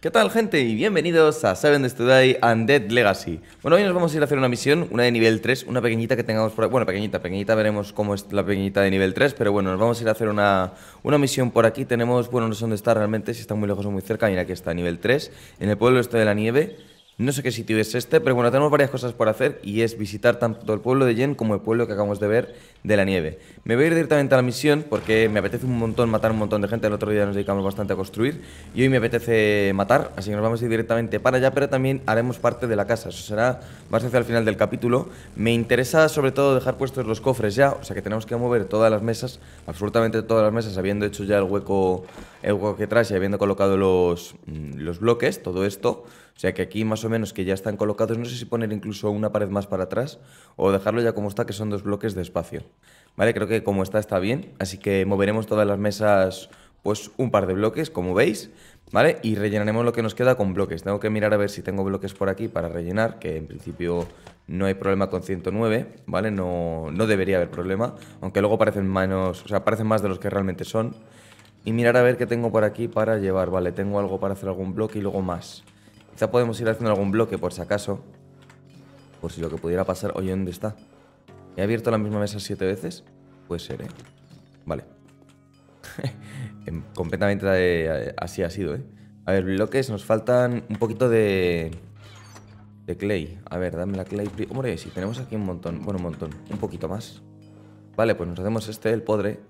¿Qué tal gente? Y bienvenidos a Seven Days Today and Dead Legacy. Bueno, hoy nos vamos a ir a hacer una misión, una de nivel 3, una pequeñita que tengamos por aquí. Bueno, pequeñita, pequeñita, veremos cómo es la pequeñita de nivel 3, pero bueno, nos vamos a ir a hacer una, una misión por aquí. Tenemos, bueno, no sé dónde está realmente, si está muy lejos o muy cerca. Mira, aquí está, nivel 3, en el pueblo este de la nieve. No sé qué sitio es este, pero bueno, tenemos varias cosas por hacer y es visitar tanto el pueblo de Yen como el pueblo que acabamos de ver de la nieve. Me voy a ir directamente a la misión porque me apetece un montón matar un montón de gente, el otro día nos dedicamos bastante a construir y hoy me apetece matar, así que nos vamos a ir directamente para allá, pero también haremos parte de la casa, eso será más hacia el final del capítulo. Me interesa sobre todo dejar puestos los cofres ya, o sea que tenemos que mover todas las mesas, absolutamente todas las mesas, habiendo hecho ya el hueco, el hueco que trae y habiendo colocado los, mm, los bloques, todo esto o sea que aquí más o menos que ya están colocados, no sé si poner incluso una pared más para atrás o dejarlo ya como está, que son dos bloques de espacio. Vale, creo que como está está bien, así que moveremos todas las mesas pues un par de bloques, como veis, ¿vale? Y rellenaremos lo que nos queda con bloques. Tengo que mirar a ver si tengo bloques por aquí para rellenar, que en principio no hay problema con 109, ¿vale? No, no debería haber problema, aunque luego parecen menos, o sea, parecen más de los que realmente son. Y mirar a ver qué tengo por aquí para llevar, ¿vale? Tengo algo para hacer algún bloque y luego más podemos ir haciendo algún bloque por si acaso. Por si lo que pudiera pasar. Oye, ¿dónde está? ¿He abierto la misma mesa siete veces? Puede ser, ¿eh? Vale. Em, completamente eh, así ha sido, ¿eh? A ver, bloques, nos faltan un poquito de... De clay. A ver, dame la clay. Hombre, Si tenemos aquí un montón. Bueno, un montón. Un poquito más. Vale, pues nos hacemos este, el podre.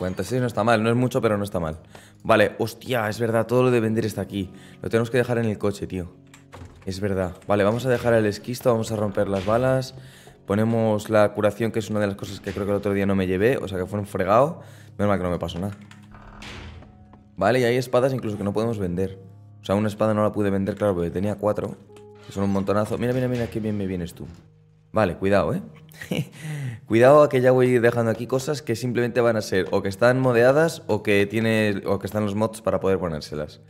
46 no está mal, no es mucho, pero no está mal. Vale, hostia, es verdad, todo lo de vender está aquí. Lo tenemos que dejar en el coche, tío. Es verdad. Vale, vamos a dejar el esquisto, vamos a romper las balas. Ponemos la curación, que es una de las cosas que creo que el otro día no me llevé, o sea que fue un fregado. Menos mal que no me pasó nada. Vale, y hay espadas incluso que no podemos vender. O sea, una espada no la pude vender, claro, porque tenía cuatro. Que son un montonazo. Mira, mira, mira, qué bien me vienes tú. Vale, cuidado, ¿eh? Cuidado que ya voy dejando aquí cosas que simplemente van a ser o que están modeadas o que, tiene, o que están los mods para poder ponérselas.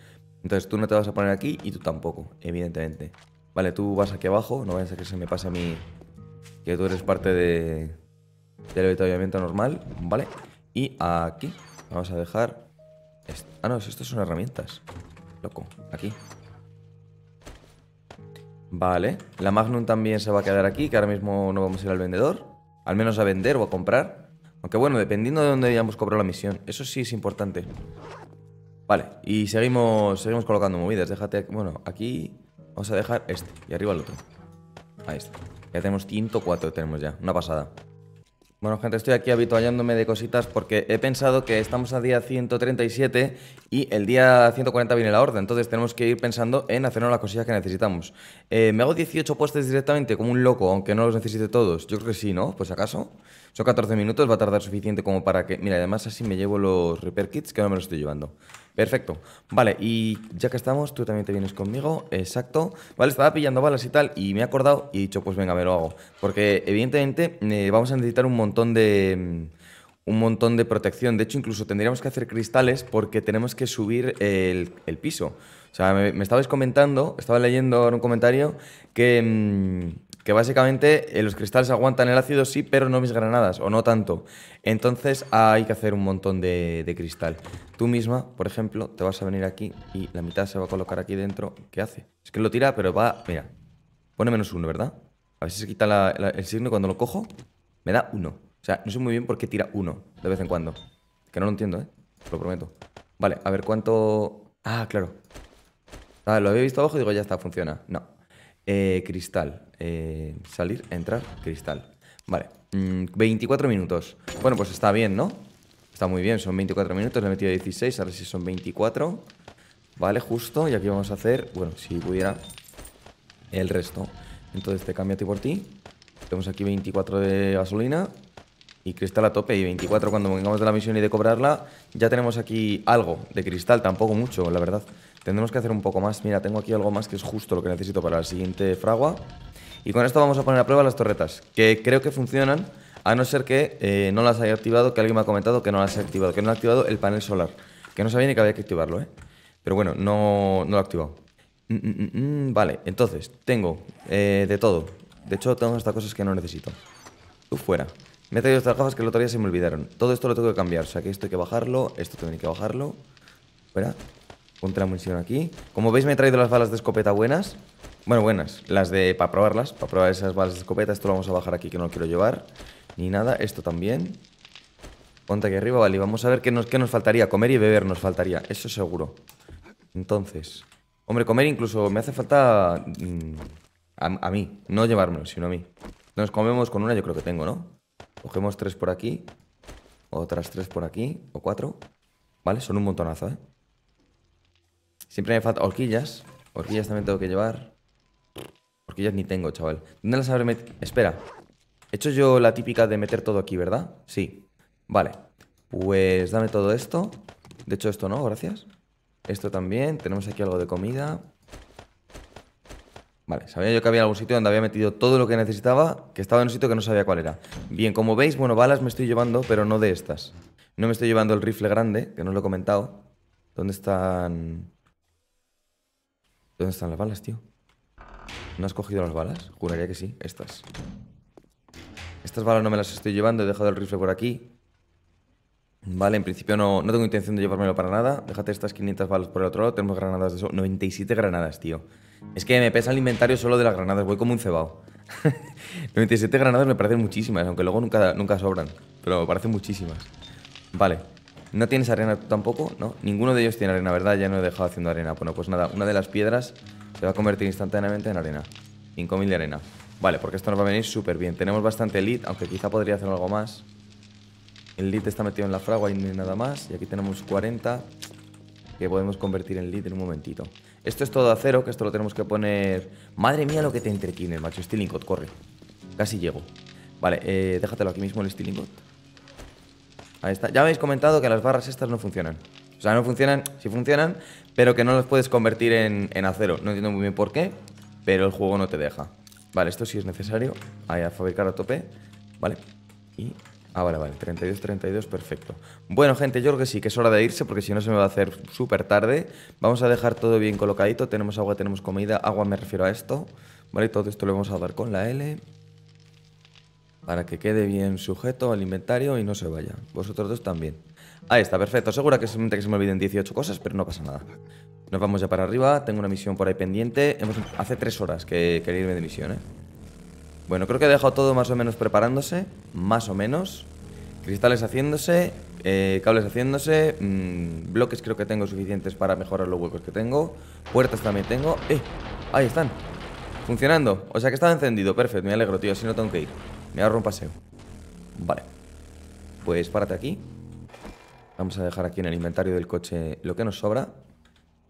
Entonces tú no te vas a poner aquí y tú tampoco, evidentemente. Vale, tú vas aquí abajo, no vayas a que se me pase a mí que tú eres parte de, del avituallamiento normal, ¿vale? Y aquí vamos a dejar... Ah, no, estas son herramientas. Loco, aquí. Vale, la Magnum también se va a quedar aquí, que ahora mismo no vamos a ir al vendedor al menos a vender o a comprar. Aunque bueno, dependiendo de dónde hayamos cobrado la misión. Eso sí es importante. Vale, y seguimos, seguimos colocando movidas. Déjate, bueno, aquí vamos a dejar este y arriba el otro. Ahí está. Ya tenemos 104, tenemos ya. Una pasada. Bueno, gente, estoy aquí habituallándome de cositas porque he pensado que estamos a día 137 y el día 140 viene la orden, entonces tenemos que ir pensando en hacernos las cosillas que necesitamos. Eh, ¿Me hago 18 postes directamente como un loco, aunque no los necesite todos? Yo creo que sí, ¿no? Pues acaso. Son 14 minutos, va a tardar suficiente como para que... Mira, además así me llevo los repair kits que no me los estoy llevando. Perfecto. Vale, y ya que estamos, tú también te vienes conmigo. Exacto. Vale, estaba pillando balas y tal, y me he acordado y he dicho, pues venga, me lo hago. Porque evidentemente eh, vamos a necesitar un montón de. Un montón de protección. De hecho, incluso tendríamos que hacer cristales porque tenemos que subir el, piso. O sea, me, estabas comentando, estaba leyendo en un comentario que. Mm, que básicamente eh, los cristales aguantan el ácido, sí, pero no mis granadas, o no tanto. Entonces hay que hacer un montón de, cristal. Tú misma, por ejemplo, te vas a venir aquí y la mitad se va a colocar aquí dentro. ¿Qué hace? Es que lo tira, pero va... Mira, pone menos uno, ¿verdad? A ver si se quita el signo y cuando lo cojo me da uno. O sea, no sé muy bien por qué tira uno de vez en cuando. Que no lo entiendo, ¿eh? Te lo prometo. Vale, a ver cuánto... Ah, claro. Ah, lo había visto abajo y digo, ya está, funciona. No. Eh, cristal. Eh, salir, entrar, cristal. Vale, 24 mm, minutos. Bueno, pues está bien, ¿no? Está muy bien, son 24 minutos, le he metido 16, ver si son 24. Vale, justo, y aquí vamos a hacer, bueno, si pudiera, el resto. Entonces te cambio a ti por ti. Tenemos aquí 24 de gasolina y cristal a tope. Y 24 cuando vengamos de la misión y de cobrarla, ya tenemos aquí algo de cristal, tampoco mucho, la verdad. Tendremos que hacer un poco más. Mira, tengo aquí algo más que es justo lo que necesito para la siguiente fragua. Y con esto vamos a poner a prueba las torretas, que creo que funcionan, a no ser que eh, no las haya activado, que alguien me ha comentado que no las ha activado, que no ha activado el panel solar, que no sabía ni que había que activarlo, ¿eh? Pero bueno, no, no lo ha activado. Mm, mm, mm, vale, entonces, tengo eh, de todo. De hecho, tengo estas cosas que no necesito. Tú fuera. Me he traído estas gafas que el otro día se me olvidaron. Todo esto lo tengo que cambiar. O sea, que esto hay que bajarlo, esto también hay que bajarlo. Fuera. Ponte la munición aquí. Como veis, me he traído las balas de escopeta buenas. Bueno, buenas. Las de... Para probarlas. Para probar esas balas de escopeta. Esto lo vamos a bajar aquí que no lo quiero llevar. Ni nada. Esto también. Ponte aquí arriba. Vale, vamos a ver qué nos, nos faltaría. Comer y beber nos faltaría. Eso seguro. Entonces... Hombre, comer incluso me hace falta... Mm, a, mí. No llevármelo, sino a mí. Nos comemos con una, yo creo que tengo, ¿no? Cogemos tres por aquí. Otras tres por aquí. O cuatro. Vale, son un montonazo, ¿eh? Siempre me falta horquillas. Horquillas también tengo que llevar. Porque ya ni tengo, chaval. ¿Dónde las habré metido? Espera. He hecho yo la típica de meter todo aquí, ¿verdad? Sí. Vale. Pues dame todo esto. De hecho, esto no, gracias. Esto también. Tenemos aquí algo de comida. Vale, sabía yo que había algún sitio donde había metido todo lo que necesitaba, que estaba en un sitio que no sabía cuál era. Bien, como veis, bueno, balas me estoy llevando, pero no de estas. No me estoy llevando el rifle grande, que no os lo he comentado. ¿Dónde están...? ¿Dónde están las balas, tío? ¿No has cogido las balas? Juraría que sí, estas. Estas balas no me las estoy llevando, he dejado el rifle por aquí. Vale, en principio no, no tengo intención de llevármelo para nada. Déjate estas 500 balas por el otro lado. Tenemos granadas de eso. 97 granadas, tío. Es que me pesa el inventario solo de las granadas. Voy como un cebado. 97 granadas me parecen muchísimas, aunque luego nunca, nunca sobran. Pero me parecen muchísimas. Vale. ¿No tienes arena tú tampoco? No. Ninguno de ellos tiene arena, ¿verdad? Ya no he dejado haciendo arena. Bueno, pues nada. Una de las piedras se va a convertir instantáneamente en arena. 5.000 de arena. Vale, porque esto nos va a venir súper bien. Tenemos bastante lead aunque quizá podría hacer algo más. El lead está metido en la fragua y nada más. Y aquí tenemos 40 que podemos convertir en lead en un momentito. Esto es todo acero, que esto lo tenemos que poner... Madre mía lo que te entretiene, macho. Stealing God, corre. Casi llego. Vale, eh, déjatelo aquí mismo el Stealing God. Ahí está. Ya habéis comentado que las barras estas no funcionan. O sea, no funcionan. Si funcionan, pero que no los puedes convertir en, en acero. No entiendo muy bien por qué, pero el juego no te deja. Vale, esto sí es necesario. Ahí a fabricar a tope. Vale. Y... Ah, vale, vale. 32, 32, perfecto. Bueno, gente, yo creo que sí, que es hora de irse porque si no se me va a hacer súper tarde. Vamos a dejar todo bien colocadito. Tenemos agua, tenemos comida. Agua me refiero a esto. Vale, todo esto lo vamos a dar con la L. Para que quede bien sujeto al inventario y no se vaya. Vosotros dos también. Ahí está, perfecto. Seguro que que se me olviden 18 cosas, pero no pasa nada. Nos vamos ya para arriba. Tengo una misión por ahí pendiente. Hemos... Em, hace tres horas que quería irme de misión, ¿eh? Bueno, creo que he dejado todo más o menos preparándose. Más o menos. Cristales haciéndose. Eh, cables haciéndose. Mm, bloques creo que tengo suficientes para mejorar los huecos que tengo. Puertas también tengo. ¡Eh! Ahí están. Funcionando. O sea que estaba encendido. Perfecto. Me alegro, tío. Así no tengo que ir. Me agarro un paseo. Vale. Pues párate aquí. Vamos a dejar aquí en el inventario del coche lo que nos sobra.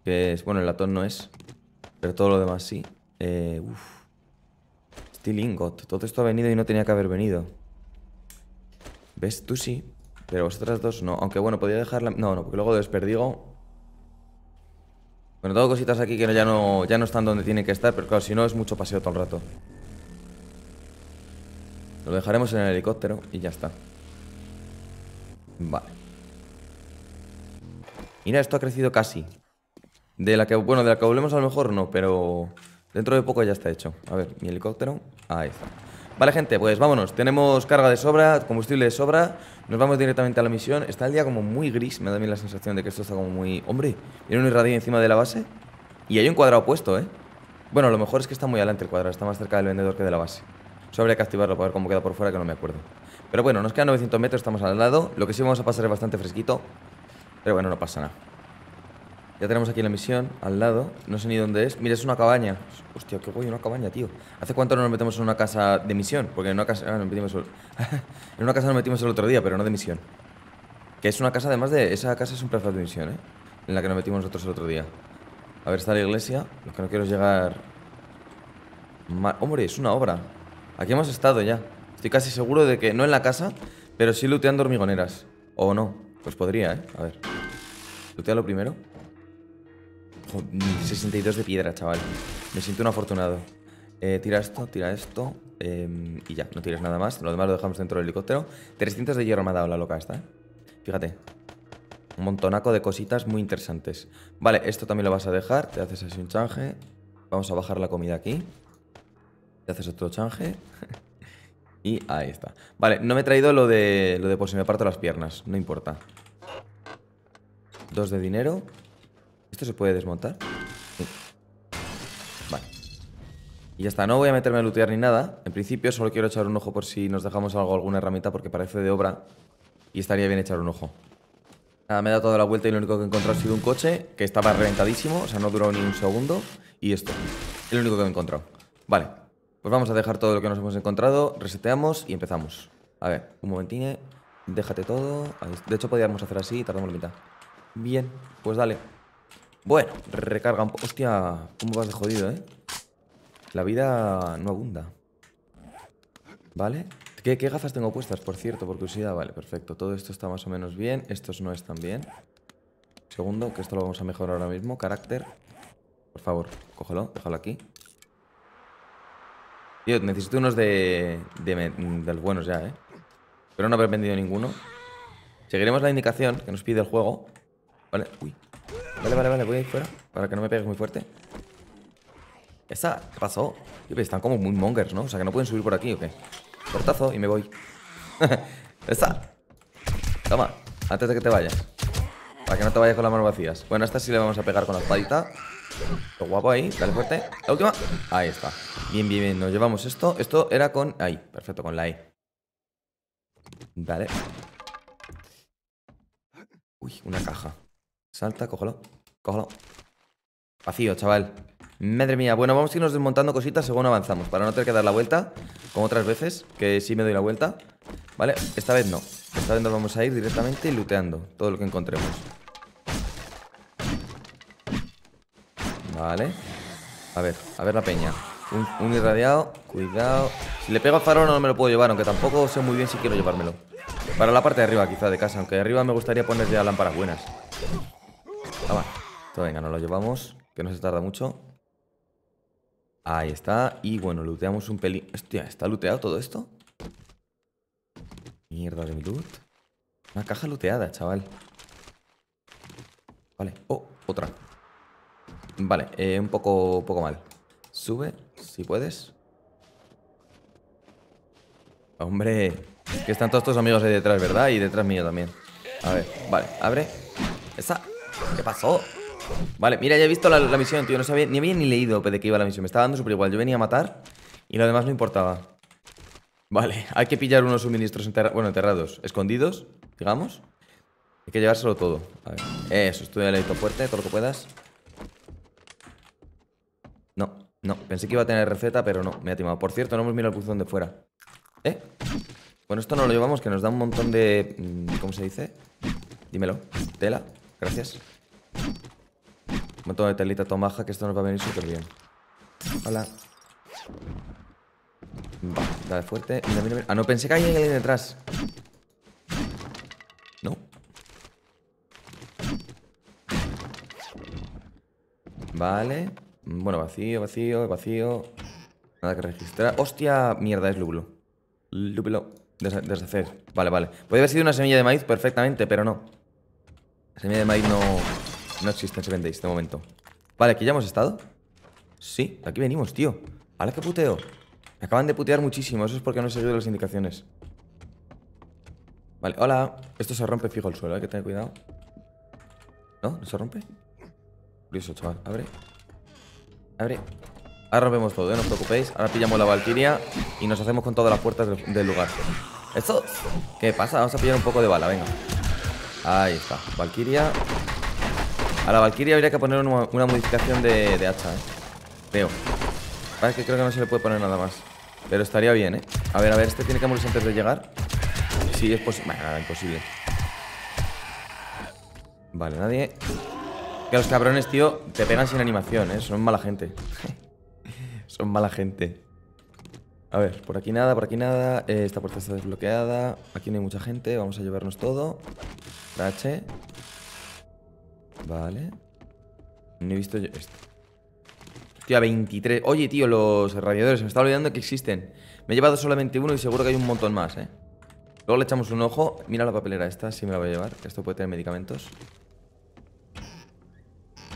Que es, bueno, el latón no es, pero todo lo demás sí. Eh, uf. Steel ingot. Todo esto ha venido y no tenía que haber venido. ¿Ves? Tú sí. Pero vosotras dos no. Aunque bueno, podía dejarla... No, no, porque luego desperdigo... Bueno, tengo cositas aquí que ya, no, ya no están donde tienen que estar, pero claro, si no es mucho paseo todo el rato. Lo dejaremos en el helicóptero y ya está. Vale. Mira, esto ha crecido casi. De la que, bueno, de la que volvemos a lo mejor no, pero dentro de poco ya está hecho. A ver, mi helicóptero. Ahí está. Vale, gente, pues vámonos. Tenemos carga de sobra, combustible de sobra. Nos vamos directamente a la misión. Está el día como muy gris. Me da a mí la sensación de que esto está como muy... Hombre, tiene un irradio encima de la base. Y hay un cuadrado opuesto, ¿eh? Bueno, lo mejor es que está muy adelante el cuadrado. Está más cerca del vendedor que de la base. Eso habría que activarlo para ver cómo queda por fuera, que no me acuerdo. Pero bueno, nos queda 900 metros, estamos al lado. Lo que sí vamos a pasar es bastante fresquito. Pero bueno, no pasa nada. Ya tenemos aquí la misión, al lado. No sé ni dónde es. Mira, es una cabaña. Hostia, qué guay, una cabaña, tío. ¿Hace cuánto no nos metemos en una casa de misión? Porque en una casa... Ah, nos metimos el... en una casa nos metimos el otro día, pero no de misión. Que es una casa, además de... Esa casa es un plazo de misión, ¿eh? En la que nos metimos nosotros el otro día. A ver, está la iglesia. Lo que no quiero llegar... Hombre, es una obra. Aquí hemos estado ya. Estoy casi seguro de que... No en la casa, pero sí looteando hormigoneras. O no. Pues podría, ¿eh? A ver... Lo primero. 62 de piedra, chaval. Me siento un afortunado. Eh, tira esto, tira esto. Em, y ya, no tires nada más. Lo demás lo dejamos dentro del helicóptero. 300 de hierro me ha dado la loca esta, ¿eh? Fíjate. Un montonaco de cositas muy interesantes. Vale, esto también lo vas a dejar. Te haces así un change. Vamos a bajar la comida aquí. Te haces otro change. y ahí está. Vale, no me he traído lo de, lo de por si me parto las piernas. No importa. Dos de dinero. ¿Esto se puede desmontar? Vale. Y ya está, no voy a meterme a lootear ni nada. En principio solo quiero echar un ojo por si nos dejamos algo, alguna herramienta, porque parece de obra. Y estaría bien echar un ojo. Nada, me he dado toda la vuelta y lo único que he encontrado ha sido un coche que estaba reventadísimo, o sea, no duró ni un segundo. Y esto, es lo único que he encontrado. Vale, pues vamos a dejar todo lo que nos hemos encontrado, reseteamos y empezamos. A ver, un momentín. Eh. déjate todo. De hecho, podríamos hacer así y tardamos la mitad. Bien, pues dale. Bueno, recarga un poco. Hostia, cómo vas de jodido, ¿eh? La vida no abunda. ¿Vale? ¿Qué, gafas tengo puestas, por cierto? Por curiosidad, vale, perfecto. Todo esto está más o menos bien. Estos no están bien. Segundo, que esto lo vamos a mejorar ahora mismo. Carácter. Por favor, cógelo, déjalo aquí. Tío, necesito unos de, de, los buenos ya, ¿eh? Pero no haber vendido ninguno. Seguiremos la indicación que nos pide el juego Vale, uy. Vale, vale, vale, voy ir fuera. Para que no me pegues muy fuerte. ¿Esa? ¿Qué pasó? Están como muy mongers, ¿no? O sea, que no pueden subir por aquí, ¿o qué? Cortazo y me voy. ¡Esta! Toma, antes de que te vayas. Para que no te vayas con las manos vacías. Bueno, a esta sí le vamos a pegar con la espadita. Lo guapo ahí, dale fuerte. La última. Ahí está. Bien, bien, bien. Nos llevamos esto. Esto era con... Ahí, perfecto, con la E. Vale. Uy, una caja. Salta, cójalo Cójalo Vacío, chaval. Madre mía. Bueno, vamos a irnos desmontando cositas según avanzamos. Para no tener que dar la vuelta, como otras veces, que sí me doy la vuelta. Vale, esta vez no. Esta vez nos vamos a ir directamente looteando todo lo que encontremos. Vale. A ver, a ver la peña. Un, irradiado, cuidado Si le pego al faro no me lo puedo llevar Aunque tampoco sé muy bien si quiero llevármelo Para la parte de arriba quizá de casa Aunque arriba me gustaría poner ya lámparas buenas Ah, esto venga, nos lo llevamos, que no se tarda mucho. Ahí está. Y bueno, looteamos un pelín. Hostia, ¿está looteado todo esto? Mierda de mi loot. Una caja looteada, chaval. Vale. Oh, otra. Vale, eh, un poco, poco mal. Sube, si puedes. Hombre, que están todos tus amigos ahí detrás, ¿verdad? Y detrás mío también. A ver, vale, abre. Esa. ¿Qué pasó? Vale, mira, ya he visto la, misión, tío. No sabía, ni había ni leído de qué iba la misión. Me estaba dando súper igual. Yo venía a matar y lo demás no importaba. Vale, hay que pillar unos suministros bueno, enterrados, escondidos, digamos. Hay que llevárselo todo. A ver. Eso, estudia el fuerte, todo lo que puedas. No, no. Pensé que iba a tener receta, pero no. Me ha timado. Por cierto, no hemos mirado el buzón de fuera. ¿Eh? Bueno, esto no lo llevamos, que nos da un montón de... Mm, ¿Cómo se dice? Dímelo. Tela. Gracias. Un montón de telita tomaja que esto nos va a venir súper bien. Hola. dale fuerte. Ah, no, pensé que hay alguien detrás. No. Vale. Bueno, vacío, vacío, vacío. Nada que registrar. ¡Hostia! Mierda, es lúpulo. Lúpulo. Deshacer. Vale, vale. Podría haber sido una semilla de maíz perfectamente, pero no semilla de maíz no, no existe en Days, de momento. Vale, aquí ya hemos estado. Sí, aquí venimos, tío. Ahora que puteo. Me acaban de putear muchísimo. Eso es porque no he seguido las indicaciones. Vale, hola. Esto se rompe fijo el suelo, hay que tener cuidado. ¿No? ¿No se rompe? Curioso, chaval. Abre. Abre. Ahora rompemos todo, ¿eh? no os preocupéis. Ahora pillamos la Valkyria y nos hacemos con todas las puertas del, del lugar. ¿Esto? ¿Qué pasa? Vamos a pillar un poco de bala, venga. Ahí está, Valkyria A la Valkyria habría que poner una, modificación de, hacha, ¿eh? Creo que creo que no se le puede poner nada más Pero estaría bien, ¿eh? A ver, a ver, este tiene que morirse antes de llegar Sí, es posible nada, imposible Vale, nadie Que los cabrones, tío, te pegan sin animación, ¿eh? Son mala gente Son mala gente a ver, por aquí nada, por aquí nada. esta puerta está desbloqueada. Aquí no hay mucha gente. Vamos a llevarnos todo. H. Vale. No he visto yo esto. Tío, a 23. Oye, tío, los radiadores. Me estaba olvidando que existen. Me he llevado solamente uno y seguro que hay un montón más, ¿eh? Luego le echamos un ojo. Mira la papelera esta, si me la voy a llevar. Esto puede tener medicamentos.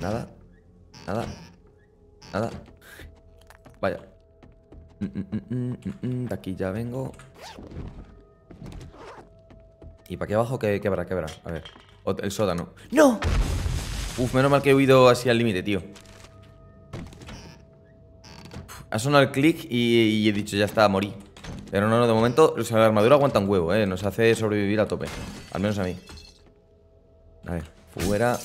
Nada. Nada. Nada. Vaya. Mm, mm, mm, de aquí ya vengo. ¿Y para aquí abajo que qué habrá? ¿Qué habrá? A ver. El sótano. ¡No! Uf, menos mal que he huido así al límite, tío. ha sonado el clic y, he dicho, ya está, morí. Pero no, no, de momento, la armadura aguanta un huevo, ¿eh? Nos hace sobrevivir a tope. Al menos a mí. A ver, fuera.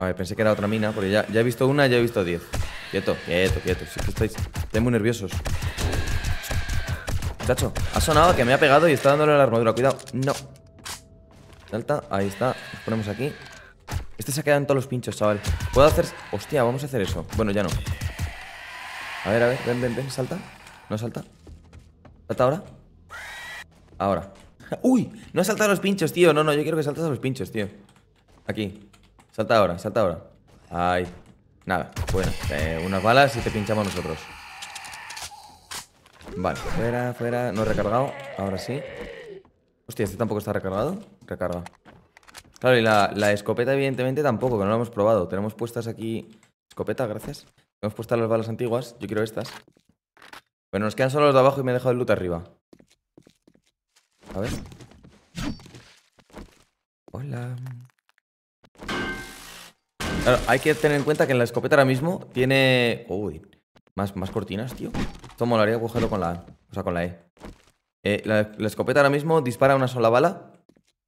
A ver, pensé que era otra mina, porque ya, ya he visto una, ya he visto diez. Quieto, quieto, quieto. Si que estáis, muy nerviosos. Muchacho, ha sonado que me ha pegado y está dándole la armadura. Cuidado. No. Salta. Ahí está. Nos ponemos aquí. Este se ha quedado en todos los pinchos, chaval. Puedo hacer... Hostia, vamos a hacer eso. Bueno, ya no. A ver, a ver. Ven, ven, ven. Salta. No salta. ¿Salta ahora? Ahora. ¡Uy! No ha saltado a los pinchos, tío. No, no, yo quiero que saltes a los pinchos, tío. Aquí. Salta ahora, salta ahora. Ay. Nada. Bueno, eh, unas balas y te pinchamos nosotros. Vale, fuera, fuera. No he recargado. Ahora sí. Hostia, este tampoco está recargado. Recarga. Claro, y la, escopeta, evidentemente, tampoco, que no la hemos probado. Tenemos puestas aquí. Escopeta, gracias. Hemos puesto las balas antiguas. Yo quiero estas. Bueno, nos quedan solo los de abajo y me he dejado el loot arriba. A ver. Hola. Claro, hay que tener en cuenta que en la escopeta ahora mismo tiene... Uy. Más, cortinas, tío. Esto molaría cogerlo con la A. O sea, con la E. Eh, la, escopeta ahora mismo dispara una sola bala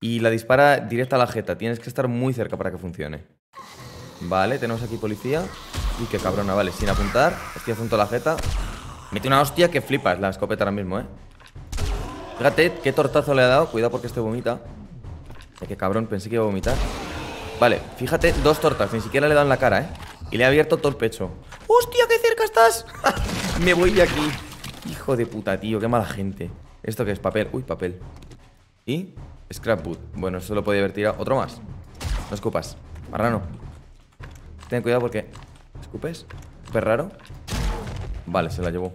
y la dispara directa a la jeta. Tienes que estar muy cerca para que funcione. Vale, tenemos aquí policía. Uy, qué cabrona, vale. Sin apuntar, estoy junto a la jeta. Mete una hostia que flipas la escopeta ahora mismo, eh. Fíjate qué tortazo le ha dado. Cuidado porque este vomita. Eh, qué cabrón, pensé que iba a vomitar. Vale, fíjate, dos tortas. Ni siquiera le dan la cara, eh. Y le he abierto todo el pecho ¡Hostia, qué cerca estás! Me voy de aquí Hijo de puta, tío, qué mala gente ¿Esto qué es? Papel, uy, papel Y scrapbook Bueno, eso lo podía haber tirado Otro más No escupas, Barrano. Ten cuidado porque ¿Escupes? ¿Súper raro? Vale, se la llevó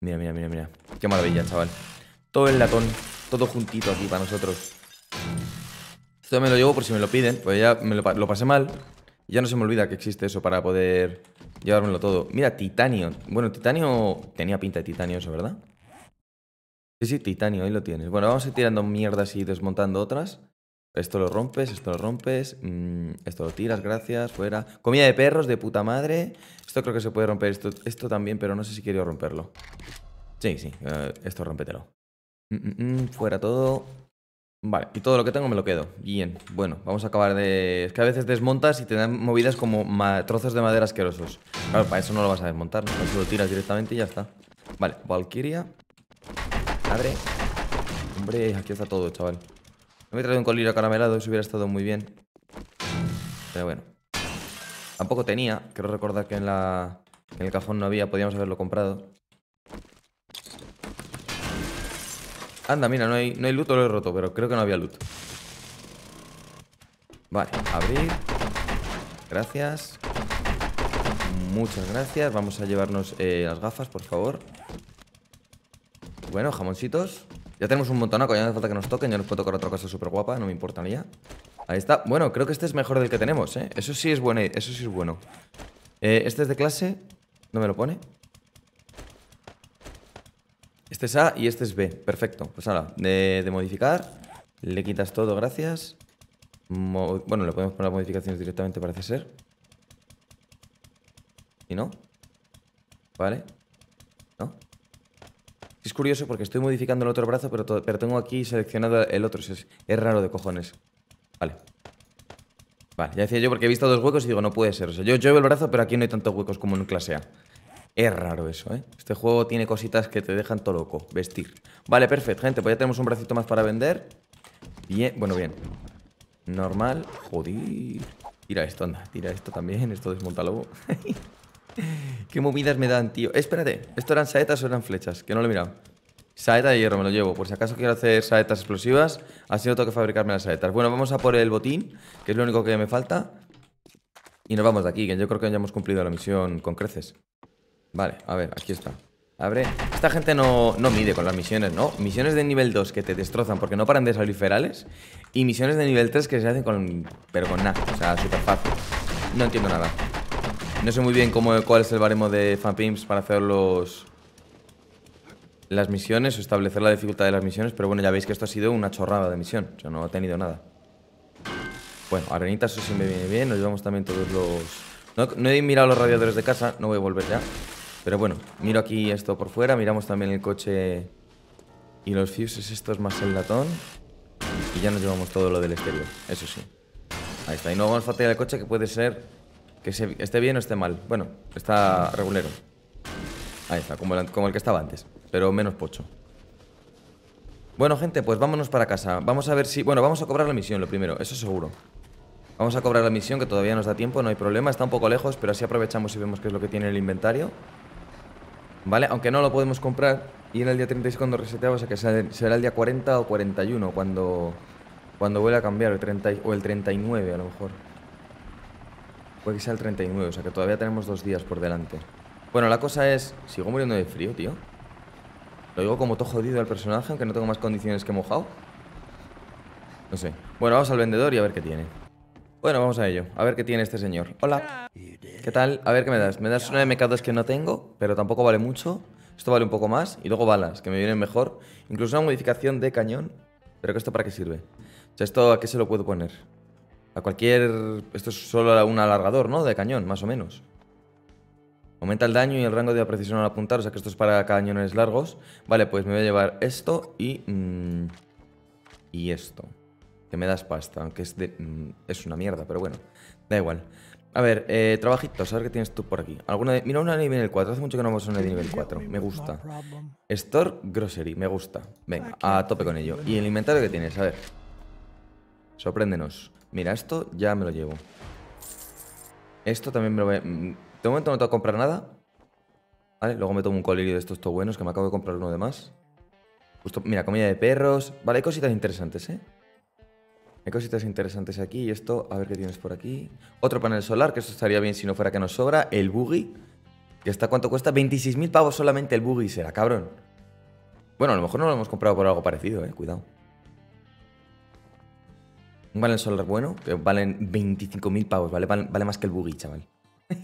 Mira, mira, mira, mira Qué maravilla, chaval Todo el latón Todo juntito aquí para nosotros esto me lo llevo por si me lo piden, pues ya me lo, pasé mal. ya no se me olvida que existe eso para poder llevármelo todo. Mira, titanio. Bueno, titanio tenía pinta de titanio eso, ¿verdad? Sí, sí, titanio, ahí lo tienes. Bueno, vamos a ir tirando mierdas y desmontando otras. Esto lo rompes, esto lo rompes, mm, esto lo tiras, gracias, fuera. Comida de perros, de puta madre. Esto creo que se puede romper, esto, esto también, pero no sé si quería romperlo. Sí, sí, eh, esto rompetelo. Mm, mm, fuera todo. Vale, y todo lo que tengo me lo quedo. Bien, bueno, vamos a acabar de... Es que a veces desmontas y te dan movidas como trozos de madera asquerosos. Claro, para eso no lo vas a desmontar, lo tiras directamente y ya está. Vale, Valkyria. Abre. Hombre, aquí está todo, chaval. me he traído un colirio caramelado, eso hubiera estado muy bien. Pero bueno. Tampoco tenía, quiero recordar que en la... En el cajón no había, podíamos haberlo comprado. Anda, mira, no hay, no hay loot o lo he roto, pero creo que no había loot. Vale, abrir. Gracias. Muchas gracias. Vamos a llevarnos eh, las gafas, por favor. Bueno, jamoncitos. Ya tenemos un montonaco, ya no hace falta que nos toquen. Ya nos puedo tocar otra cosa súper guapa, no me importaría. Ahí está. Bueno, creo que este es mejor del que tenemos, ¿eh? Eso sí es bueno, eso sí es bueno. Eh, este es de clase. No me lo pone. Este es A y este es B. Perfecto. Pues ahora, de, modificar, le quitas todo, gracias. bueno, le podemos poner modificaciones directamente, parece ser. ¿Y no? Vale. ¿No? Es curioso porque estoy modificando el otro brazo, pero, pero tengo aquí seleccionado el otro. Es, raro de cojones. Vale. Vale, ya decía yo porque he visto dos huecos y digo, no puede ser. O sea, yo, yo el brazo, pero aquí no hay tantos huecos como en clase A. Es raro eso, ¿eh? Este juego tiene cositas que te dejan todo loco, vestir. Vale, perfecto, gente, pues ya tenemos un bracito más para vender. Bien, bueno, bien. Normal, joder. Tira esto, anda, tira esto también, esto desmonta lobo. Qué movidas me dan, tío. Espérate, ¿esto eran saetas o eran flechas? Que no lo he mirado. Saeta de hierro me lo llevo, por si acaso quiero hacer saetas explosivas, así no tengo que fabricarme las saetas. Bueno, vamos a por el botín, que es lo único que me falta. Y nos vamos de aquí, que yo creo que ya hemos cumplido la misión con creces. Vale, a ver, aquí está. Abre. Esta gente no, mide con las misiones, ¿no? Misiones de nivel 2 que te destrozan porque no paran de salir Y misiones de nivel 3 que se hacen con. Pero con nada. O sea, súper fácil. No entiendo nada. No sé muy bien cómo, cuál es el baremo de Fanpimps para hacer los. Las misiones o establecer la dificultad de las misiones. Pero bueno, ya veis que esto ha sido una chorrada de misión. Yo no he tenido nada. Bueno, arenita, eso sí me viene bien. Nos llevamos también todos los. No, no he mirado los radiadores de casa. No voy a volver ya. Pero bueno, miro aquí esto por fuera, miramos también el coche y los fuses estos más el latón. Y ya nos llevamos todo lo del exterior, eso sí. Ahí está, y no vamos a fatigar el coche que puede ser que esté bien o esté mal. Bueno, está regulero. Ahí está, como el, como el que estaba antes, pero menos pocho. Bueno, gente, pues vámonos para casa. Vamos a ver si... Bueno, vamos a cobrar la misión, lo primero, eso seguro. Vamos a cobrar la misión, que todavía nos da tiempo, no hay problema. Está un poco lejos, pero así aprovechamos y vemos qué es lo que tiene el inventario. ¿vale? Aunque no lo podemos comprar y en el día 36 cuando reseteamos, o sea que será el día 40 o 41 cuando, cuando vuelva a cambiar, el 30, o el 39 a lo mejor. Puede que sea el 39, o sea que todavía tenemos dos días por delante. Bueno, la cosa es, sigo muriendo de frío, tío. Lo digo como todo jodido al personaje, aunque no tengo más condiciones que mojado. No sé. Bueno, vamos al vendedor y a ver qué tiene. Bueno, vamos a ello. A ver qué tiene este señor. Hola. ¿Qué tal? A ver qué me das. Me das una MK2 que no tengo, pero tampoco vale mucho. Esto vale un poco más. Y luego balas, que me vienen mejor. Incluso una modificación de cañón. Pero que esto para qué sirve. O sea, esto a qué se lo puedo poner. A cualquier... Esto es solo un alargador, ¿no? De cañón, más o menos. Aumenta el daño y el rango de precisión al apuntar. O sea, que esto es para cañones largos. Vale, pues me voy a llevar esto y... Mm, y esto que me das pasta, aunque es, de, mm, es una mierda, pero bueno, da igual. A ver, eh, trabajitos, a ver qué tienes tú por aquí. mira, una de nivel 4. Hace mucho que no hemos a una de nivel 4. Me gusta. Store Grocery, me gusta. Venga, a tope con ello. ¿Y el inventario que tienes? A ver. Sorpréndenos. Mira, esto ya me lo llevo. Esto también me lo voy a... Mm, de momento no tengo que comprar nada. Vale, luego me tomo un colirio de estos todo buenos, que me acabo de comprar uno de más. Justo, mira, comida de perros. Vale, hay cositas interesantes, ¿eh? Hay cositas interesantes aquí y esto, a ver qué tienes por aquí. Otro panel solar, que eso estaría bien si no fuera que nos sobra. El buggy, que está cuánto cuesta, 26.000 pavos solamente el buggy, será cabrón. Bueno, a lo mejor no lo hemos comprado por algo parecido, eh, cuidado. Un panel solar bueno, que valen 25.000 pavos, ¿vale? más que el buggy, chaval.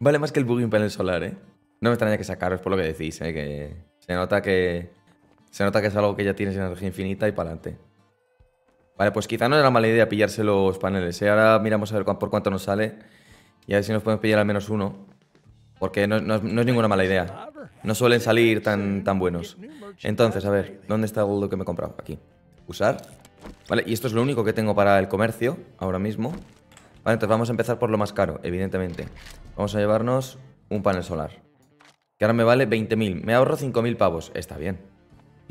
vale más que el buggy un panel solar, ¿eh? No me extraña que sacaros por lo que decís, ¿eh? Que se nota que... Se nota que es algo que ya tienes energía infinita y para adelante. Vale, pues quizá no era mala idea pillarse los paneles. ¿eh? Ahora miramos a ver por cuánto nos sale. Y a ver si nos podemos pillar al menos uno. Porque no, es ninguna mala idea. No suelen salir tan, tan buenos. Entonces, a ver, ¿dónde está lo que me he comprado? Aquí. Usar. Vale, y esto es lo único que tengo para el comercio ahora mismo. Vale, entonces vamos a empezar por lo más caro, evidentemente. Vamos a llevarnos un panel solar. Que ahora me vale 20.000. Me ahorro 5.000 pavos. Está bien.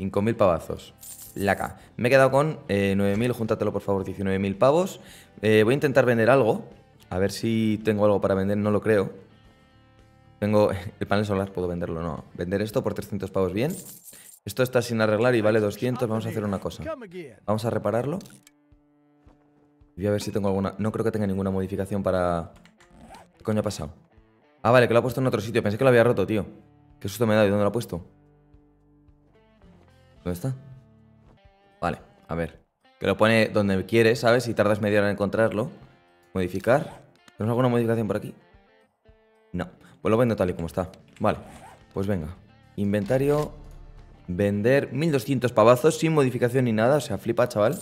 5.000 pavazos laca. Me he quedado con 9.000, eh, júntatelo por favor, 19.000 pavos. Eh, voy a intentar vender algo, a ver si tengo algo para vender, no lo creo. Tengo el panel solar, puedo venderlo, no. Vender esto por 300 pavos, bien. Esto está sin arreglar y vale 200, vamos a hacer una cosa. Vamos a repararlo. Voy a ver si tengo alguna... No creo que tenga ninguna modificación para... ¿Qué coño ha pasado? Ah, vale, que lo ha puesto en otro sitio. Pensé que lo había roto, tío. Qué susto me da. ¿Y dónde lo ha puesto? ¿Dónde está? Vale, a ver. Que lo pone donde quieres, ¿sabes? Si tardas media hora en encontrarlo. Modificar. ¿Tenemos alguna modificación por aquí? No. Pues lo vendo tal y como está. Vale. Pues venga. Inventario. Vender 1200 pavazos sin modificación ni nada. O sea, flipa, chaval.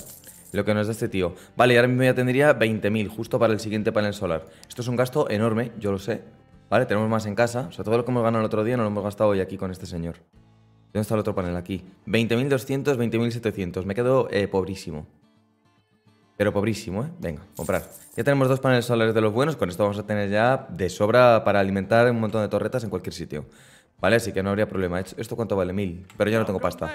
Lo que nos da este tío. Vale, y ahora mismo ya tendría 20.000 justo para el siguiente panel solar. Esto es un gasto enorme, yo lo sé. Vale, tenemos más en casa. O sea, todo lo que hemos ganado el otro día no lo hemos gastado hoy aquí con este señor. ¿Dónde está el otro panel? Aquí. 20.200, 20.700. Me quedo eh, pobrísimo. Pero pobrísimo, ¿eh? Venga, comprar. Ya tenemos dos paneles solares de los buenos, con esto vamos a tener ya de sobra para alimentar un montón de torretas en cualquier sitio. Vale, así que no habría problema. ¿Esto cuánto vale? Mil. Pero ya no tengo pasta.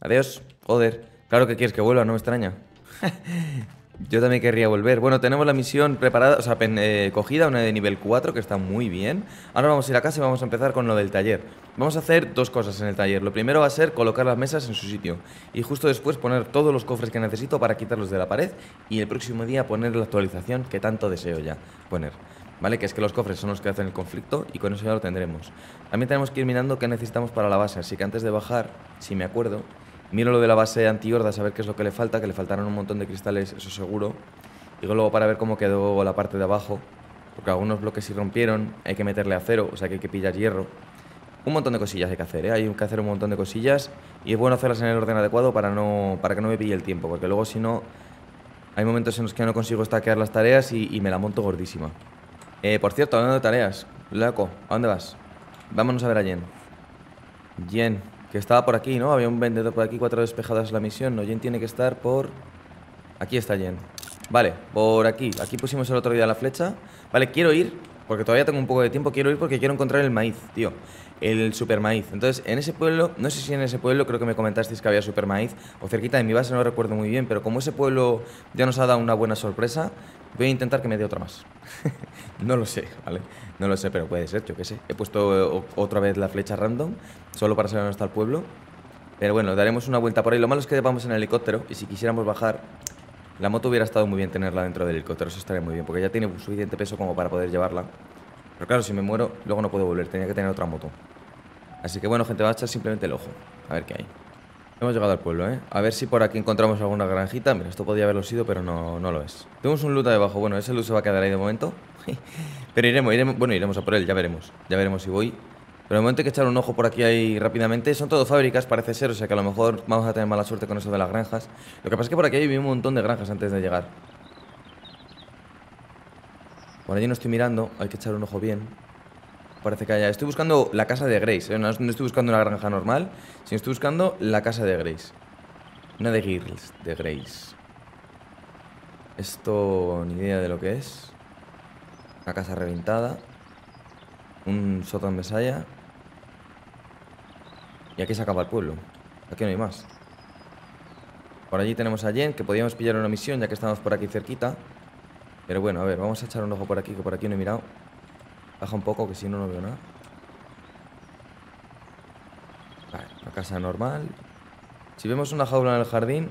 Adiós. Joder. Claro que quieres que vuelva, no me extraña. Yo también querría volver. Bueno, tenemos la misión preparada, o sea, eh, cogida, una de nivel 4 que está muy bien. Ahora vamos a ir a casa y vamos a empezar con lo del taller. Vamos a hacer dos cosas en el taller. Lo primero va a ser colocar las mesas en su sitio y justo después poner todos los cofres que necesito para quitarlos de la pared y el próximo día poner la actualización que tanto deseo ya poner. ¿Vale? Que es que los cofres son los que hacen el conflicto y con eso ya lo tendremos. También tenemos que ir mirando qué necesitamos para la base, así que antes de bajar, si me acuerdo, Miro lo de la base a saber qué es lo que le falta, que le faltaron un montón de cristales, eso seguro. Y luego para ver cómo quedó la parte de abajo, porque algunos bloques se rompieron, hay que meterle acero, o sea que hay que pillar hierro. Un montón de cosillas hay que hacer, ¿eh? hay que hacer un montón de cosillas y es bueno hacerlas en el orden adecuado para, no, para que no me pille el tiempo, porque luego si no, hay momentos en los que no consigo estaquear las tareas y, me la monto gordísima. Eh, por cierto, hablando de tareas, Laco, ¿a dónde vas? Vámonos a ver a Jen. Jen, que estaba por aquí, ¿no? Había un vendedor por aquí, cuatro despejadas la misión. No, Jen tiene que estar por... Aquí está Jen. Vale, por aquí. Aquí pusimos el otro día la flecha. Vale, quiero ir, porque todavía tengo un poco de tiempo, quiero ir porque quiero encontrar el maíz, tío. El super maíz. Entonces, en ese pueblo, no sé si en ese pueblo, creo que me comentasteis que había super maíz, o cerquita de mi base, no recuerdo muy bien, pero como ese pueblo ya nos ha dado una buena sorpresa, voy a intentar que me dé otra más. no lo sé, ¿vale? No lo sé, pero puede ser, yo qué sé. He puesto eh, otra vez la flecha random solo para saber dónde está el pueblo. Pero bueno, daremos una vuelta por ahí. Lo malo es que vamos en el helicóptero y si quisiéramos bajar, la moto hubiera estado muy bien tenerla dentro del helicóptero, eso estaría muy bien, porque ya tiene suficiente peso como para poder llevarla. Pero claro, si me muero, luego no puedo volver, tenía que tener otra moto. Así que bueno, gente, va a echar simplemente el ojo, a ver qué hay. Hemos llegado al pueblo, ¿eh? A ver si por aquí encontramos alguna granjita. esto podía haberlo sido, pero no, no lo es. Tenemos un loot debajo. Bueno, ese loot se va a quedar ahí de momento. pero iremos, iremos, bueno, iremos a por él, ya veremos. Ya veremos si voy pero en momento hay que echar un ojo por aquí ahí rápidamente. Son todo fábricas, parece ser, o sea que a lo mejor vamos a tener mala suerte con eso de las granjas. Lo que pasa es que por aquí hay un montón de granjas antes de llegar. Por allí no estoy mirando, hay que echar un ojo bien. Parece que allá... Estoy buscando la casa de Grace, ¿eh? no, estoy buscando una granja normal, sino estoy buscando la casa de Grace. Una de Girls, de Grace. Esto ni idea de lo que es. Una casa reventada. Un sótano mesaya. Y aquí se acaba el pueblo. Aquí no hay más. Por allí tenemos a Jen, que podíamos pillar una misión ya que estamos por aquí cerquita. Pero bueno, a ver, vamos a echar un ojo por aquí, que por aquí no he mirado. Baja un poco, que si no, no veo nada. Vale, una casa normal. Si vemos una jaula en el jardín...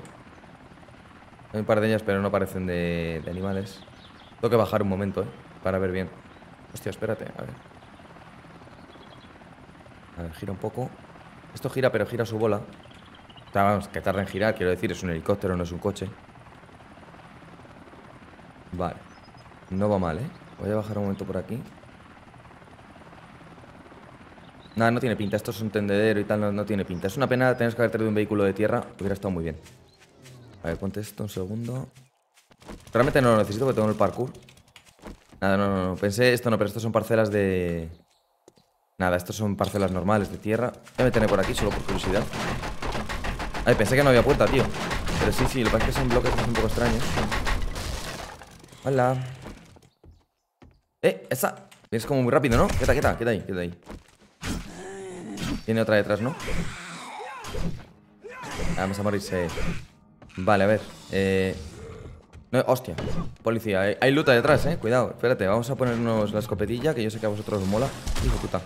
Hay un par de ellas, pero no parecen de, de animales. Tengo que bajar un momento, ¿eh? Para ver bien. Hostia, espérate, a ver. A ver, gira un poco. Esto gira, pero gira su bola. Vamos, que tarda en girar, quiero decir, es un helicóptero, no es un coche. Vale. No va mal, ¿eh? Voy a bajar un momento por aquí. Nada, no tiene pinta. Esto es un tendedero y tal, no, tiene pinta. Es una pena tener que haber traído un vehículo de tierra. Hubiera estado muy bien. A ver, ponte esto un segundo. Realmente no lo necesito porque tengo el parkour. Nada, no, no, no. Pensé esto no, pero esto son parcelas de... Nada, estos son parcelas normales de tierra. Voy a meterme por aquí solo por curiosidad. Ay, pensé que no había puerta, tío. Pero sí, sí, lo que pasa es que son bloques un poco extraños. Hola. Eh, esa. Es como muy rápido, ¿no? Queda, queda, queda ahí, queda ahí. Tiene otra detrás, ¿no? Ah, vamos a morirse. Vale, a ver. Eh... No, hostia, policía. Hay, hay luta detrás, eh. Cuidado, espérate. Vamos a ponernos la escopetilla, que yo sé que a vosotros os mola. Hijo puta.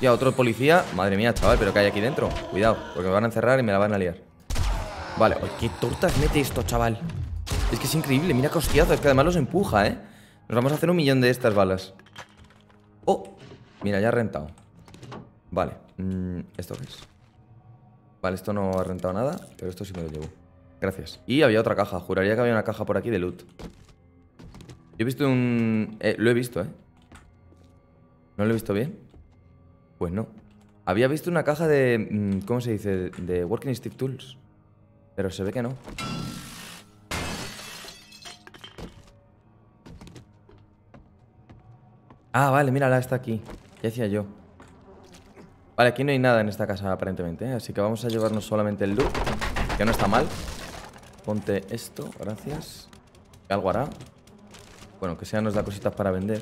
Y a otro policía. Madre mía, chaval, pero que hay aquí dentro. Cuidado, porque me van a encerrar y me la van a liar. Vale, qué tortas mete esto, chaval. Es que es increíble, mira qué Es que además los empuja, ¿eh? Nos vamos a hacer un millón de estas balas. Oh, mira, ya ha rentado. Vale, mm, ¿esto qué es? Vale, esto no ha rentado nada, pero esto sí me lo llevo. Gracias. Y había otra caja, juraría que había una caja por aquí de loot. Yo he visto un... Eh, lo he visto, ¿eh? ¿No lo he visto bien? Pues no. Había visto una caja de... Mm, ¿Cómo se dice? De Working Stick Tools. Pero se ve que no. Ah, vale, mírala, está aquí. ¿Qué decía yo. Vale, aquí no hay nada en esta casa aparentemente, ¿eh? así que vamos a llevarnos solamente el loot, que no está mal. Ponte esto, gracias. Algo hará. Bueno, que sea nos da cositas para vender.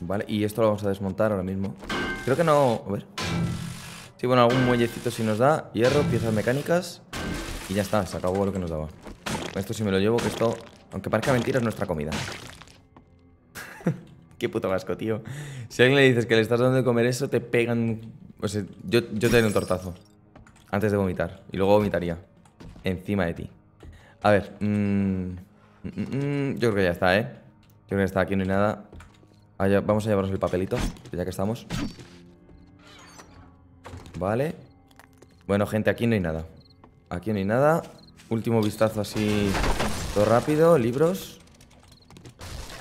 Vale, y esto lo vamos a desmontar ahora mismo. Creo que no... A ver. Sí, bueno, algún muellecito si nos da. Hierro, piezas mecánicas. Y ya está, se acabó lo que nos daba. Esto sí me lo llevo, que esto... Aunque parezca mentira, es nuestra comida. Qué puto vasco, tío. Si alguien le dices que le estás dando de comer eso, te pegan... O sea, yo, yo te doy un tortazo. Antes de vomitar. Y luego vomitaría. Encima de ti. A ver. Mm, mm, mm, yo creo que ya está, ¿eh? Yo creo que ya está. Aquí no hay nada vamos a llevarnos el papelito, ya que estamos. Vale. Bueno, gente, aquí no hay nada. Aquí no hay nada. Último vistazo así, todo rápido. Libros.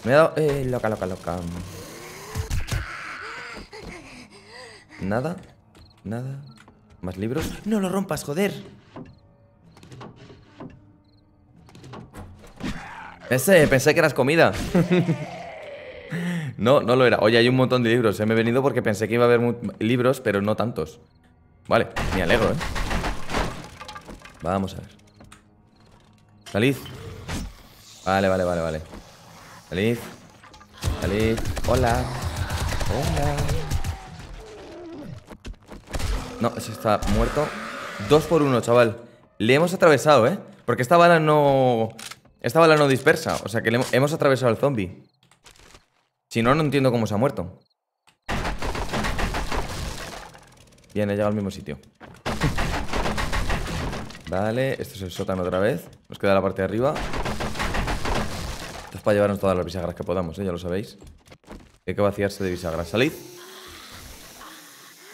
Me he dado... Eh, loca, loca, loca. Nada. Nada. ¿Más libros? ¡No lo rompas, joder! Ese, pensé que eras comida. No, no lo era. Oye, hay un montón de libros. Se Me he venido porque pensé que iba a haber libros, pero no tantos. Vale, me alegro, ¿eh? Vamos a ver. Salid. Vale, vale, vale, vale. Salid. Salid. Hola. Hola. No, ese está muerto. Dos por uno, chaval. Le hemos atravesado, ¿eh? Porque esta bala no... Esta bala no dispersa. O sea que le hemos, atravesado al zombie. Si no, no entiendo cómo se ha muerto. Bien, he llegado al mismo sitio. Vale, esto es el sótano otra vez. Nos queda la parte de arriba. Esto es para llevarnos todas las bisagras que podamos, ¿eh? ya lo sabéis. Hay que vaciarse de bisagras. Salid.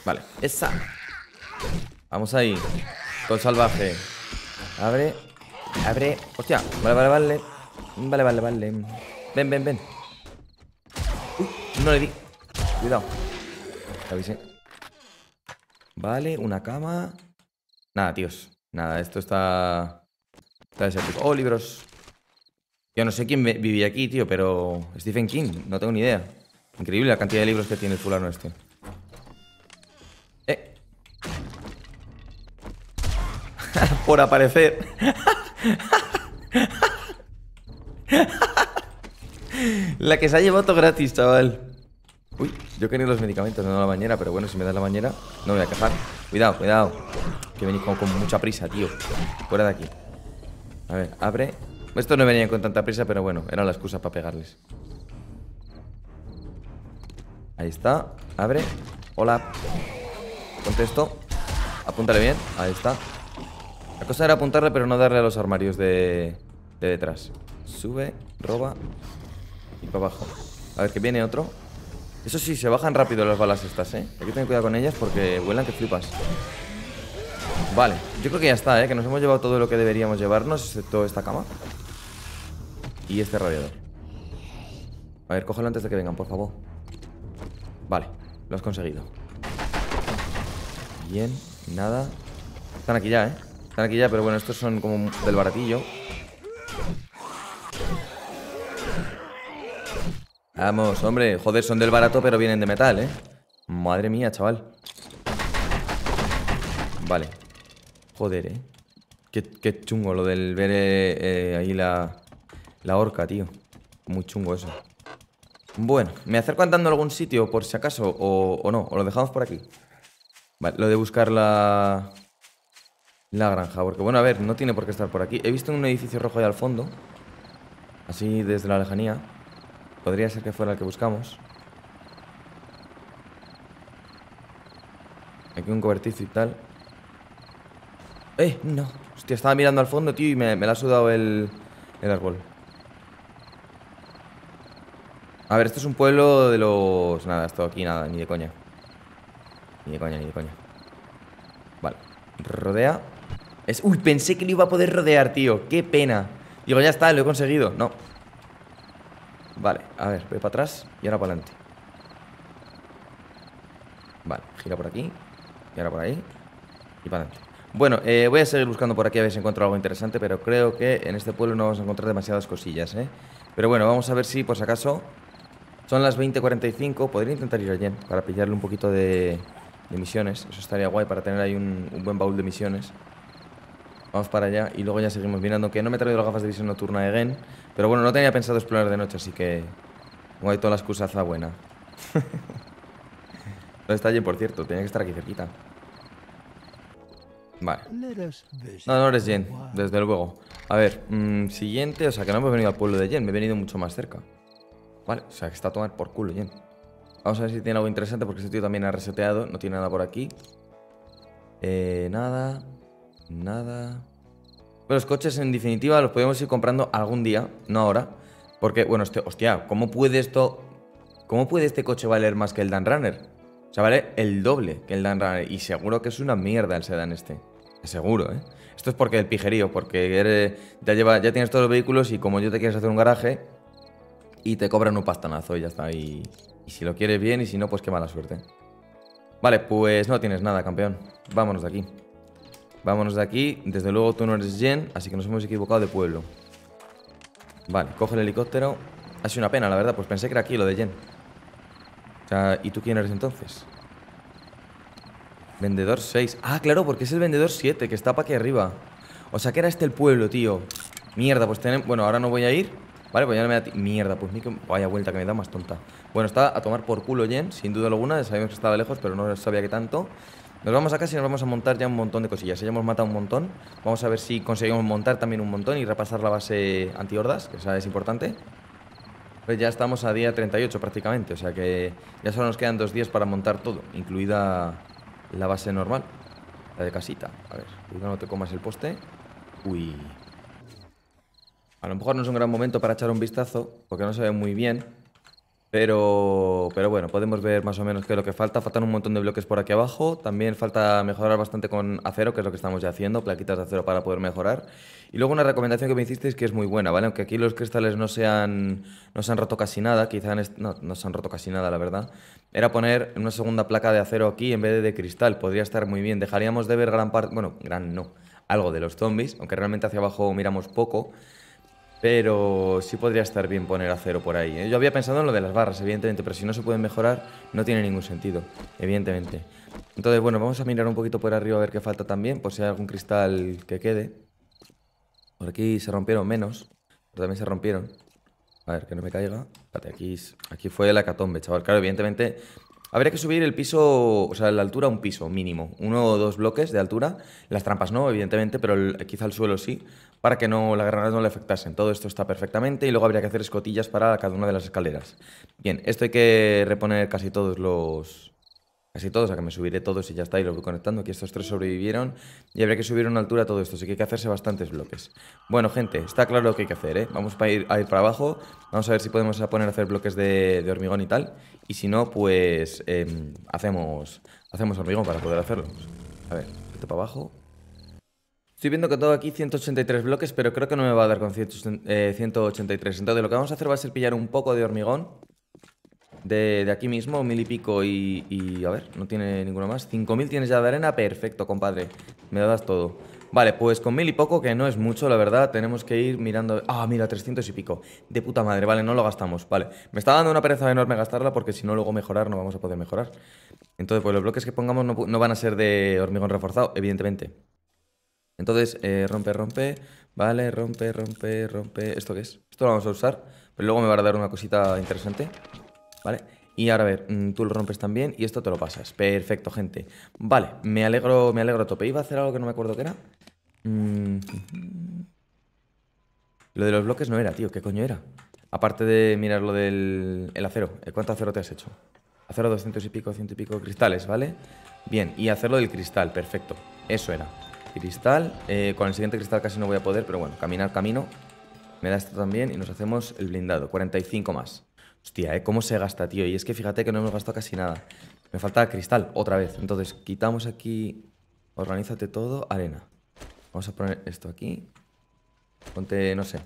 Vale, esa. Vamos ahí. Con salvaje. Abre. Abre. Hostia. Vale, vale, vale. Vale, vale, vale. Ven, ven, ven. No le di. Cuidado. Vale, una cama. Nada, tíos. Nada, esto está... Está desértico. Oh, libros. Yo no sé quién vivía aquí, tío, pero... Stephen King, no tengo ni idea. Increíble la cantidad de libros que tiene el fulano este. Eh. Por aparecer. La que se ha llevado todo gratis, chaval. Uy, yo quería los medicamentos, no la bañera, pero bueno, si me das la bañera, no me voy a quejar. Cuidado, cuidado. Que venís con, mucha prisa, tío. Fuera de aquí. A ver, abre. Estos no venían con tanta prisa, pero bueno, era la excusa para pegarles. Ahí está. Abre. Hola. Contesto. Apúntale bien. Ahí está. La cosa era apuntarle, pero no darle a los armarios de, de detrás. Sube, roba. Y para abajo A ver, que viene otro Eso sí, se bajan rápido las balas estas, ¿eh? Hay que tener cuidado con ellas porque vuelan que flipas Vale, yo creo que ya está, ¿eh? Que nos hemos llevado todo lo que deberíamos llevarnos Excepto esta cama Y este radiador A ver, cógelo antes de que vengan, por favor Vale, lo has conseguido Bien, nada Están aquí ya, ¿eh? Están aquí ya, pero bueno, estos son como del baratillo Vamos, hombre. Joder, son del barato, pero vienen de metal, ¿eh? Madre mía, chaval. Vale. Joder, ¿eh? Qué, chungo lo del ver eh, eh, ahí la, la horca, tío. Muy chungo eso. Bueno, me acerco andando a algún sitio por si acaso, o, no, o lo dejamos por aquí. Vale, lo de buscar la... La granja, porque bueno, a ver, no tiene por qué estar por aquí. He visto un edificio rojo ahí al fondo. Así desde la lejanía. Podría ser que fuera el que buscamos. Aquí un cobertizo y tal. ¡Eh! No. Hostia, estaba mirando al fondo, tío, y me, la ha sudado el, el árbol. A ver, esto es un pueblo de los... Nada, esto aquí nada, ni de coña. Ni de coña, ni de coña. Vale. Rodea. Es... Uy, pensé que lo iba a poder rodear, tío. Qué pena. Digo, ya está, lo he conseguido. No. Vale, a ver, voy para atrás y ahora para adelante. Vale, gira por aquí y ahora por ahí y para adelante. Bueno, eh, voy a seguir buscando por aquí a ver si encuentro algo interesante, pero creo que en este pueblo no vamos a encontrar demasiadas cosillas, ¿eh? Pero bueno, vamos a ver si por si acaso son las 20.45, podría intentar ir allí para pillarle un poquito de, misiones. Eso estaría guay para tener ahí un buen baúl de misiones. Vamos para allá y luego ya seguimos mirando, que no me he traído las gafas de visión nocturna de Gen pero bueno, no tenía pensado explorar de noche, así que No hay toda la excusa buena. no está allí, por cierto, tenía que estar aquí cerquita. Vale. No, no eres Gen desde luego. A ver, mm, siguiente, o sea que no hemos venido al pueblo de Gen me he venido mucho más cerca. Vale, o sea que está a tomar por culo Gen Vamos a ver si tiene algo interesante porque este tío también ha reseteado, no tiene nada por aquí. Eh, nada. Nada. Los coches, en definitiva, los podemos ir comprando algún día, no ahora. Porque, bueno, este, hostia, ¿cómo puede esto. ¿Cómo puede este coche valer más que el Dan Runner? O sea, vale el doble que el Dan Runner. Y seguro que es una mierda el sedán este. Seguro, ¿eh? Esto es porque el pijerío, porque ya, ya tienes todos los vehículos y como yo te quieres hacer un garaje y te cobran un pastanazo y ya está. y si lo quieres bien y si no, pues qué mala suerte. Vale, pues no tienes nada, campeón. Vámonos de aquí. Vámonos de aquí. Desde luego tú no eres Jen, así que nos hemos equivocado de pueblo. Vale, coge el helicóptero. Ha sido una pena, la verdad, pues pensé que era aquí lo de Jen. O sea, ¿y tú quién eres entonces? Vendedor 6. Ah, claro, porque es el vendedor 7, que está para aquí arriba. O sea, que era este el pueblo, tío. Mierda, pues tenemos... Bueno, ahora no voy a ir. Vale, pues ya no me da... Mierda, pues ni que... Vaya vuelta que me da más tonta. Bueno, está a tomar por culo Jen, sin duda alguna. Sabíamos que estaba lejos, pero no sabía que tanto. Nos vamos a casa y nos vamos a montar ya un montón de cosillas. Ya hemos matado un montón. Vamos a ver si conseguimos montar también un montón y repasar la base antihordas, que esa es importante. Pues ya estamos a día 38 prácticamente, o sea que ya solo nos quedan dos días para montar todo, incluida la base normal, la de casita. A ver, cuidado no te comas el poste. Uy. A lo mejor no es un gran momento para echar un vistazo, porque no se ve muy bien, pero, pero bueno, podemos ver más o menos qué es lo que falta. Faltan un montón de bloques por aquí abajo. También falta mejorar bastante con acero, que es lo que estamos ya haciendo, plaquitas de acero para poder mejorar. Y luego una recomendación que me hicisteis que es muy buena, ¿vale? Aunque aquí los cristales no, sean, no se han roto casi nada, quizás no, no se han roto casi nada, la verdad. Era poner una segunda placa de acero aquí en vez de, de cristal. Podría estar muy bien. Dejaríamos de ver gran parte, bueno, gran no, algo de los zombies, aunque realmente hacia abajo miramos poco pero sí podría estar bien poner a cero por ahí. ¿eh? Yo había pensado en lo de las barras, evidentemente, pero si no se pueden mejorar, no tiene ningún sentido, evidentemente. Entonces, bueno, vamos a mirar un poquito por arriba a ver qué falta también, por si hay algún cristal que quede. Por aquí se rompieron menos, pero también se rompieron. A ver, que no me caiga. Espérate, aquí, aquí fue la catombe, chaval. Claro, evidentemente Habría que subir el piso, o sea, la altura un piso mínimo, uno o dos bloques de altura. Las trampas no, evidentemente, pero quizá el suelo sí para que no las granadas no le afectasen. Todo esto está perfectamente y luego habría que hacer escotillas para cada una de las escaleras. Bien, esto hay que reponer casi todos los, casi todos, a que me subiré todos y ya está, y lo voy conectando, que estos tres sobrevivieron, y habría que subir una altura todo esto, así que hay que hacerse bastantes bloques. Bueno, gente, está claro lo que hay que hacer, ¿eh? Vamos a ir, a para abajo, vamos a ver si podemos poner a hacer bloques de, hormigón y tal, y si no, pues em, hacemos, hacemos hormigón para poder hacerlo. A ver, esto para abajo, Estoy viendo que tengo aquí 183 bloques, pero creo que no me va a dar con 183. Eh, Entonces lo que vamos a hacer va a ser pillar un poco de hormigón. De, aquí mismo, mil y pico y, A ver, no tiene ninguno más. 5000 tienes ya de arena, perfecto, compadre. Me das todo. Vale, pues con mil y poco, que no es mucho, la verdad, tenemos que ir mirando... Ah, mira, 300 y pico. De puta madre, vale, no lo gastamos, vale. Me está dando una pereza enorme gastarla porque si no luego mejorar no vamos a poder mejorar. Entonces, pues los bloques que pongamos no van a ser de hormigón reforzado, evidentemente. Entonces, eh, rompe, rompe, vale, rompe, rompe, rompe. ¿Esto qué es? Esto lo vamos a usar, pero luego me va a dar una cosita interesante. Vale, y ahora a ver, mm, tú lo rompes también y esto te lo pasas. Perfecto, gente. Vale, me alegro, me alegro a tope. Iba a hacer algo que no me acuerdo qué era. Mm. Lo de los bloques no era, tío. ¿Qué coño era? Aparte de mirar lo del el acero. Eh, ¿Cuánto acero te has hecho? Acero 200 y pico, ciento y pico cristales, ¿vale? Bien, y hacerlo del cristal, perfecto. Eso era. Cristal. Eh, con el siguiente cristal casi no voy a poder, pero bueno, caminar camino. Me da esto también y nos hacemos el blindado. 45 más. Hostia, ¿eh? ¿Cómo se gasta, tío? Y es que fíjate que no hemos gastado casi nada. Me falta cristal, otra vez. Entonces, quitamos aquí... Organízate todo, arena. Vamos a poner esto aquí. Ponte, no sé,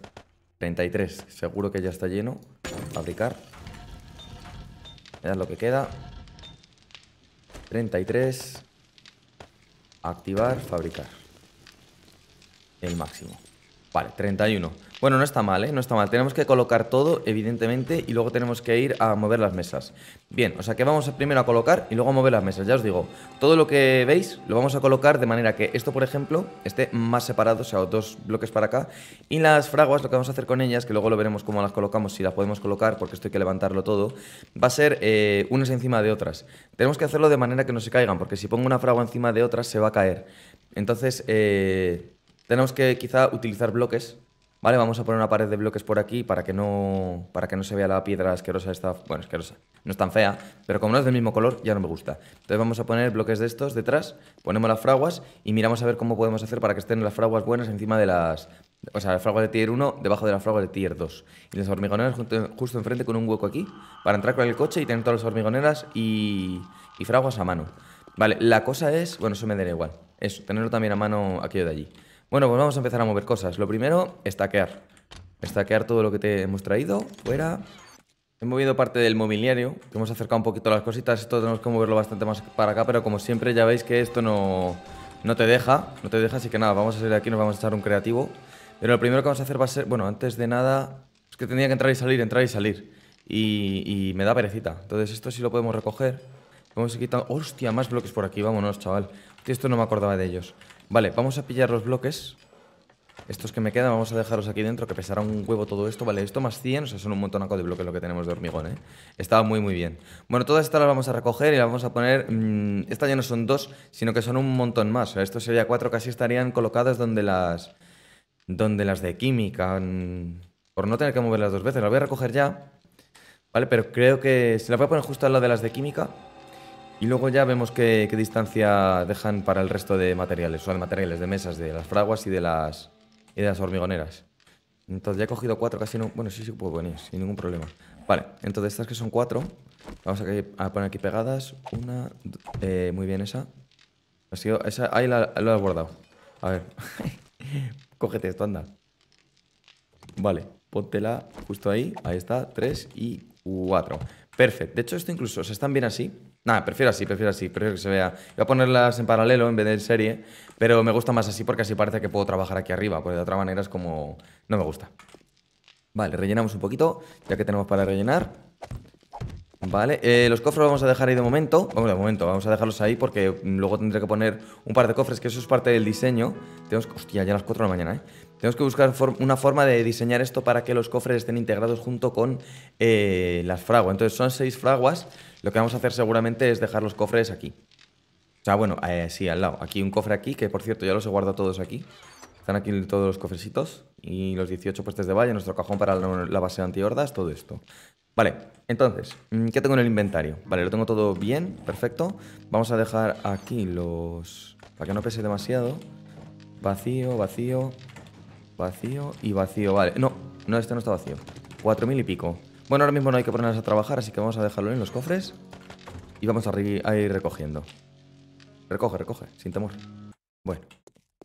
33. Seguro que ya está lleno. Fabricar. Me lo que queda. 33. Activar, fabricar el máximo. Vale, 31. Bueno, no está mal, ¿eh? No está mal. Tenemos que colocar todo, evidentemente, y luego tenemos que ir a mover las mesas. Bien, o sea que vamos primero a colocar y luego a mover las mesas, ya os digo. Todo lo que veis lo vamos a colocar de manera que esto, por ejemplo, esté más separado, o sea, dos bloques para acá. Y las fraguas, lo que vamos a hacer con ellas, que luego lo veremos cómo las colocamos, si las podemos colocar, porque esto hay que levantarlo todo, va a ser eh, unas encima de otras. Tenemos que hacerlo de manera que no se caigan, porque si pongo una fragua encima de otras se va a caer. Entonces, eh tenemos que quizá utilizar bloques, ¿vale? Vamos a poner una pared de bloques por aquí para que no, para que no se vea la piedra asquerosa esta, bueno, asquerosa, no es tan fea, pero como no es del mismo color, ya no me gusta. Entonces vamos a poner bloques de estos detrás, ponemos las fraguas y miramos a ver cómo podemos hacer para que estén las fraguas buenas encima de las, o sea, las fraguas de tier 1 debajo de las fraguas de tier 2. Y las hormigoneras justo enfrente con un hueco aquí para entrar con el coche y tener todas las hormigoneras y, y fraguas a mano. Vale, la cosa es, bueno, eso me da igual, eso, tenerlo también a mano aquello de allí. Bueno, pues vamos a empezar a mover cosas. Lo primero, estaquear. Estaquear todo lo que te hemos traído. Fuera. He movido parte del mobiliario, hemos acercado un poquito las cositas. Esto tenemos que moverlo bastante más para acá, pero como siempre ya veis que esto no, te deja. No te deja, así que nada, vamos a salir de aquí, nos vamos a echar un creativo. Pero lo primero que vamos a hacer va a ser... Bueno, antes de nada... Es que tendría que entrar y salir, entrar y salir. Y, me da perecita. Entonces esto sí lo podemos recoger. Vamos a quitar... ¡Hostia! Más bloques por aquí, vámonos, chaval. esto no me acordaba de ellos. Vale, vamos a pillar los bloques. Estos que me quedan vamos a dejarlos aquí dentro, que pesará un huevo todo esto. Vale, esto más 100, o sea, son un montonaco de bloques lo que tenemos de hormigón, ¿eh? Estaba muy, muy bien. Bueno, todas estas las vamos a recoger y las vamos a poner... Mm, estas ya no son dos, sino que son un montón más. O sea, estos sería cuatro, casi estarían colocadas donde las... Donde las de química... Mm, por no tener que moverlas dos veces. Las voy a recoger ya, ¿vale? Pero creo que... Se las voy a poner justo a la de las de química... Y luego ya vemos qué, distancia dejan para el resto de materiales, o de materiales, de mesas, de las fraguas y de las, hormigoneras. Entonces ya he cogido cuatro, casi no... Bueno, sí, sí puedo venir, sin ningún problema. Vale, entonces estas que son cuatro, vamos a, poner aquí pegadas. Una, eh, muy bien esa. esa ahí lo has guardado. A ver, cógete esto, anda. Vale, póntela justo ahí, ahí está, tres y cuatro. Perfecto, de hecho esto incluso, se están bien así, Nada, prefiero así, prefiero así, prefiero que se vea. Voy a ponerlas en paralelo en vez de en serie, pero me gusta más así porque así parece que puedo trabajar aquí arriba, porque de otra manera es como... no me gusta. Vale, rellenamos un poquito, ya que tenemos para rellenar. Vale, eh, los cofres los vamos a dejar ahí de momento. Bueno, de momento, vamos a dejarlos ahí porque mm, luego tendré que poner un par de cofres, que eso es parte del diseño. Tenemos, hostia, ya a las 4 de la mañana, ¿eh? Tenemos que buscar una forma de diseñar esto para que los cofres estén integrados junto con eh, las fraguas. Entonces son seis fraguas. Lo que vamos a hacer seguramente es dejar los cofres aquí. O sea, bueno, eh, sí, al lado. Aquí un cofre aquí, que por cierto ya los he guardado todos aquí. Están aquí todos los cofrecitos y los 18 puestos de valla, nuestro cajón para la base de antihordas, todo esto. Vale, entonces, mm, ¿qué tengo en el inventario? Vale, lo tengo todo bien, perfecto. Vamos a dejar aquí los... para que no pese demasiado. Vacío, vacío. Vacío y vacío, vale. No, no, este no está vacío. Cuatro 4.000 y pico. Bueno, ahora mismo no hay que ponernos a trabajar, así que vamos a dejarlo en los cofres. Y vamos a, a ir recogiendo. Recoge, recoge, sin temor. Bueno.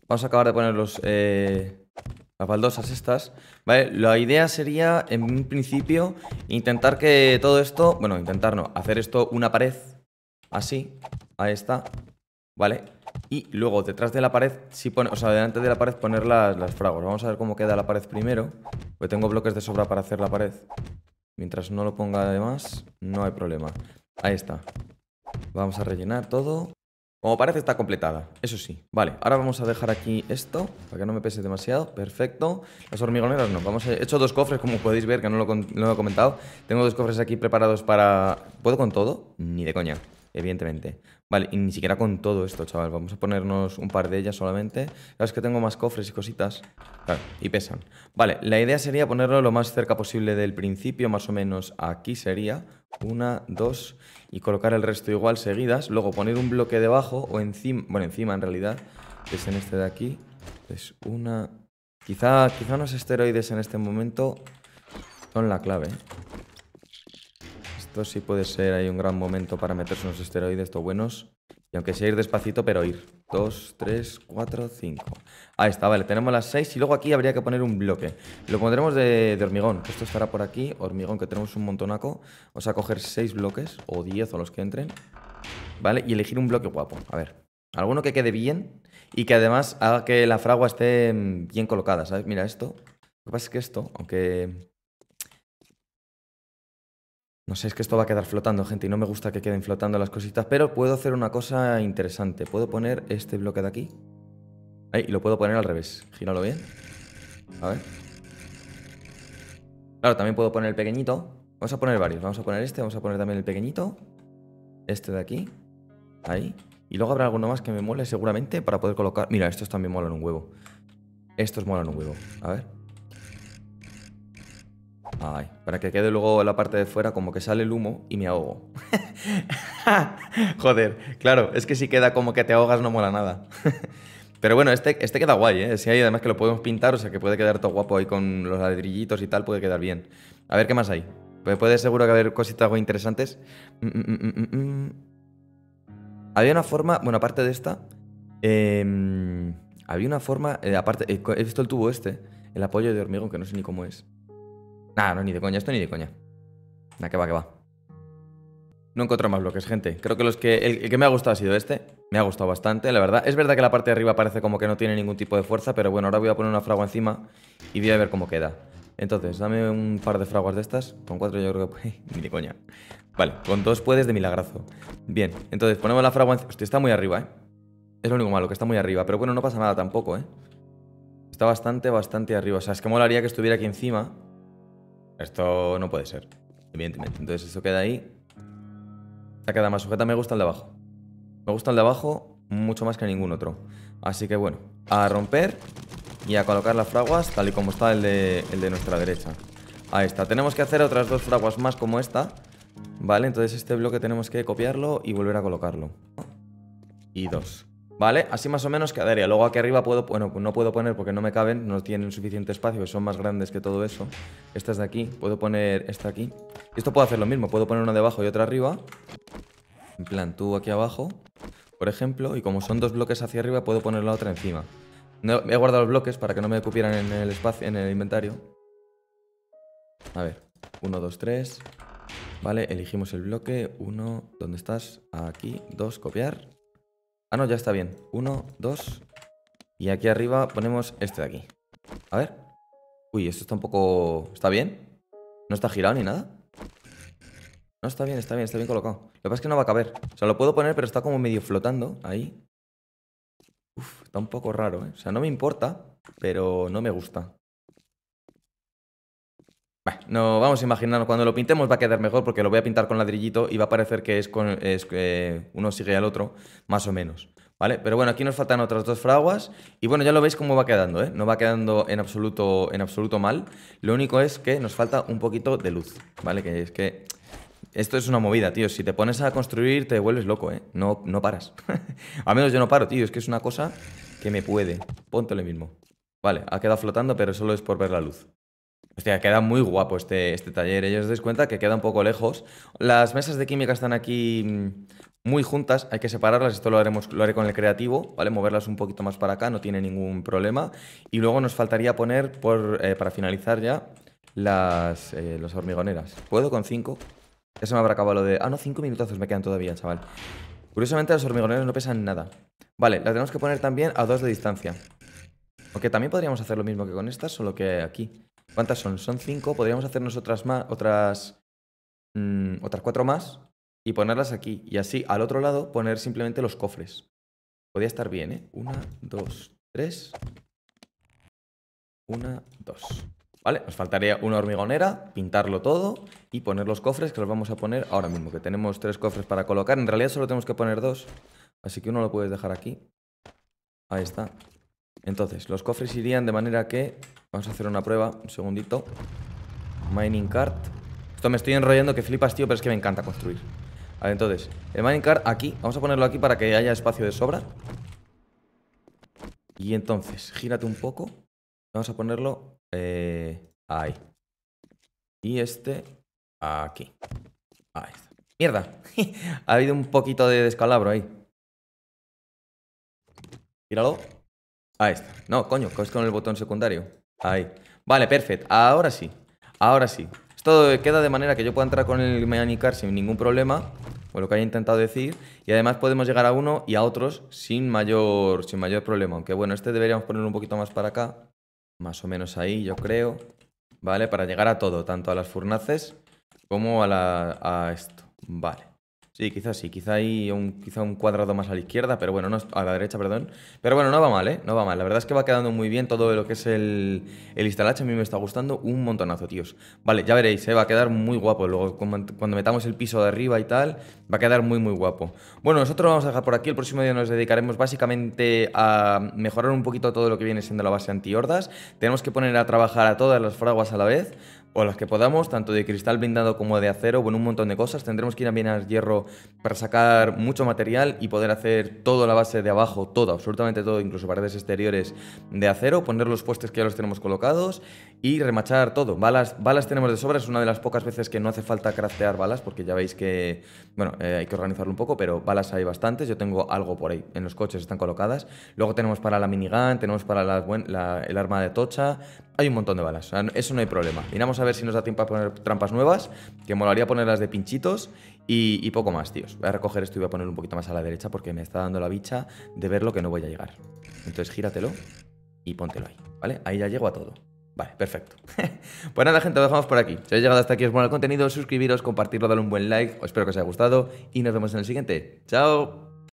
Vamos a acabar de poner los, eh, las baldosas estas. Vale, la idea sería, en un principio, intentar que todo esto... Bueno, intentar no, hacer esto una pared. Así. Ahí está. ¿vale? Y luego detrás de la pared, pone, o sea, delante de la pared poner las, fragos. Vamos a ver cómo queda la pared primero, porque tengo bloques de sobra para hacer la pared. Mientras no lo ponga además, no hay problema. Ahí está. Vamos a rellenar todo. Como parece está completada, eso sí. Vale, ahora vamos a dejar aquí esto, para que no me pese demasiado. Perfecto. Las hormigoneras no. Vamos He hecho dos cofres, como podéis ver, que no lo, no lo he comentado. Tengo dos cofres aquí preparados para... ¿Puedo con todo? Ni de coña, evidentemente. Vale, y ni siquiera con todo esto, chaval. Vamos a ponernos un par de ellas solamente. Claro, es que tengo más cofres y cositas. Claro, y pesan. Vale, la idea sería ponerlo lo más cerca posible del principio, más o menos aquí sería. Una, dos, y colocar el resto igual seguidas. Luego poner un bloque debajo o encima, bueno, encima en realidad, que es en este de aquí. Es una... Quizá, quizá unos esteroides en este momento son la clave. ¿eh? Esto sí puede ser ahí un gran momento para meterse unos esteroides, o buenos. Y aunque sea ir despacito, pero ir. Dos, tres, cuatro, cinco. Ahí está, vale, tenemos las seis y luego aquí habría que poner un bloque. Lo pondremos de, hormigón, esto estará por aquí. Hormigón, que tenemos un montonaco. Vamos a coger seis bloques, o diez, o los que entren. Vale, y elegir un bloque guapo. A ver, alguno que quede bien y que además haga que la fragua esté mm, bien colocada, ¿sabes? Mira esto. Lo que pasa es que esto, aunque no sé, es que esto va a quedar flotando, gente, y no me gusta que queden flotando las cositas, pero puedo hacer una cosa interesante. Puedo poner este bloque de aquí. Ahí, y lo puedo poner al revés. Gíralo bien. A ver. Claro, también puedo poner el pequeñito. Vamos a poner varios. Vamos a poner este, vamos a poner también el pequeñito. Este de aquí. Ahí. Y luego habrá alguno más que me mole seguramente para poder colocar... Mira, estos también molan un huevo. Estos molan un huevo. A ver. Ay, para que quede luego la parte de fuera como que sale el humo y me ahogo. Joder, claro, es que si queda como que te ahogas no mola nada. Pero bueno, este, este queda guay, ¿eh? Si hay además que lo podemos pintar, o sea que puede quedar todo guapo ahí con los ladrillitos y tal, puede quedar bien. A ver qué más hay. Pues puede seguro que haber cositas muy interesantes. Mm, mm, mm, había una forma, bueno, aparte de esta, em, había una forma, eh, aparte, eh, he visto el tubo este, el apoyo de hormigón, que no sé ni cómo es. Nah, no, ni de coña, esto ni de coña. Nada, que va, que va. No encuentro más bloques, gente. Creo que los que. El, que me ha gustado ha sido este. Me ha gustado bastante, la verdad. Es verdad que la parte de arriba parece como que no tiene ningún tipo de fuerza, pero bueno, ahora voy a poner una fragua encima y voy a ver cómo queda. Entonces, dame un par de fraguas de estas. Con cuatro yo creo que... ni de coña. Vale, con dos puedes de milagrazo. Bien, entonces ponemos la fragua encima. Hostia, está muy arriba, ¿eh? Es lo único malo, que está muy arriba. Pero bueno, no pasa nada tampoco, ¿eh? Está bastante, bastante arriba. O sea, es que molaría que estuviera aquí encima esto no puede ser, evidentemente. Entonces eso queda ahí. está queda más sujeta. Me gusta el de abajo. Me gusta el de abajo mucho más que ningún otro. Así que bueno, a romper y a colocar las fraguas tal y como está el de, el de nuestra derecha. Ahí está. Tenemos que hacer otras dos fraguas más como esta. Vale, entonces este bloque tenemos que copiarlo y volver a colocarlo. Y dos. ¿Vale? Así más o menos quedaría. Luego aquí arriba puedo, bueno, no puedo poner porque no me caben, no tienen suficiente espacio, son más grandes que todo eso. Estas de aquí, puedo poner esta aquí. Esto puedo hacer lo mismo, puedo poner una debajo y otra arriba. En plan, tú aquí abajo, por ejemplo, y como son dos bloques hacia arriba, puedo poner la otra encima. No, he guardado los bloques para que no me ocupieran en el espacio, en el inventario. A ver, 1, 2, tres Vale, elegimos el bloque. uno, ¿dónde estás? Aquí. dos, copiar. Ah, no, ya está bien. Uno, dos. Y aquí arriba ponemos este de aquí. A ver. Uy, esto está un poco... ¿Está bien? ¿No está girado ni nada? No, está bien, está bien, está bien colocado. Lo que pasa es que no va a caber. O sea, lo puedo poner, pero está como medio flotando ahí. Uf, está un poco raro, ¿eh? O sea, no me importa, pero no me gusta no vamos a imaginarnos, cuando lo pintemos va a quedar mejor porque lo voy a pintar con ladrillito y va a parecer que es, con, eh, uno sigue al otro, más o menos. ¿Vale? Pero bueno, aquí nos faltan otras dos fraguas y bueno, ya lo veis cómo va quedando, ¿eh? No va quedando en absoluto, en absoluto mal. Lo único es que nos falta un poquito de luz, ¿vale? Que es que esto es una movida, tío. Si te pones a construir te vuelves loco, ¿eh? No, no paras. al menos yo no paro, tío. Es que es una cosa que me puede. lo mismo. Vale, ha quedado flotando, pero solo es por ver la luz. Hostia, queda muy guapo este, este taller. Ellos os dais cuenta que queda un poco lejos. Las mesas de química están aquí mm, muy juntas, hay que separarlas, esto lo haremos, lo haré con el creativo, ¿vale? Moverlas un poquito más para acá, no tiene ningún problema. Y luego nos faltaría poner, por, eh, para finalizar ya, las, eh, hormigoneras. ¿Puedo con cinco? Eso me habrá acabado lo de... Ah, no, Cinco minutazos me quedan todavía, chaval. Curiosamente las hormigoneras no pesan nada. Vale, las tenemos que poner también a dos de distancia. Aunque también podríamos hacer lo mismo que con estas, solo que aquí. ¿Cuántas son? Son cinco. Podríamos hacernos otras más, otras, mm, otras cuatro más y ponerlas aquí. Y así, al otro lado, poner simplemente los cofres. Podría estar bien, ¿eh? Una, dos, tres. Una, dos. ¿Vale? Nos faltaría una hormigonera, pintarlo todo y poner los cofres que los vamos a poner ahora mismo, que tenemos tres cofres para colocar. En realidad solo tenemos que poner dos, así que uno lo puedes dejar aquí. Ahí está. Entonces, los cofres irían de manera que... Vamos a hacer una prueba, un segundito. Mining cart. Esto me estoy enrollando que flipas, tío, pero es que me encanta construir. A entonces, el mining cart aquí. Vamos a ponerlo aquí para que haya espacio de sobra. Y entonces, gírate un poco. Vamos a ponerlo eh, ahí. Y este aquí. Ahí ¡Mierda! ha habido un poquito de descalabro ahí. Tíralo. Ahí No, coño, es con el botón secundario. Ahí. Vale, perfecto. Ahora sí. Ahora sí. Esto queda de manera que yo pueda entrar con el Manicar sin ningún problema, o lo que haya intentado decir, y además podemos llegar a uno y a otros sin mayor, sin mayor problema. Aunque bueno, este deberíamos poner un poquito más para acá, más o menos ahí, yo creo, ¿vale? Para llegar a todo, tanto a las furnaces como a, la, a esto, ¿vale? Sí, quizás sí, quizá hay un, quizá un cuadrado más a la izquierda, pero bueno, no, a la derecha, perdón. Pero bueno, no va mal, ¿eh? No va mal. La verdad es que va quedando muy bien todo lo que es el, el A mí me está gustando un montonazo, tíos. Vale, ya veréis, se ¿eh? va a quedar muy guapo. Luego, cuando metamos el piso de arriba y tal, va a quedar muy, muy guapo. Bueno, nosotros vamos a dejar por aquí. El próximo día nos dedicaremos básicamente a mejorar un poquito todo lo que viene siendo la base antihordas. Tenemos que poner a trabajar a todas las fraguas a la vez o las que podamos, tanto de cristal blindado como de acero, bueno, un montón de cosas. Tendremos que ir a minar hierro para sacar mucho material y poder hacer toda la base de abajo, todo, absolutamente todo, incluso paredes exteriores de acero, poner los puestos que ya los tenemos colocados y remachar todo. Balas, balas tenemos de sobra, es una de las pocas veces que no hace falta craftear balas, porque ya veis que, bueno, eh, hay que organizarlo un poco, pero balas hay bastantes, yo tengo algo por ahí, en los coches están colocadas. Luego tenemos para la minigun, tenemos para el arma de tocha, hay un montón de balas, eso no hay problema. Miramos a ver si nos da tiempo a poner trampas nuevas, que molaría ponerlas de pinchitos y, poco más, tíos. Voy a recoger esto y voy a poner un poquito más a la derecha porque me está dando la bicha de ver lo que no voy a llegar. Entonces gíratelo y póntelo ahí, ¿vale? Ahí ya llego a todo. Vale, perfecto. pues nada, gente, lo dejamos por aquí. Si habéis llegado hasta aquí, os bueno el contenido, suscribiros, compartirlo, darle un buen like. espero que os haya gustado y nos vemos en el siguiente. ¡Chao!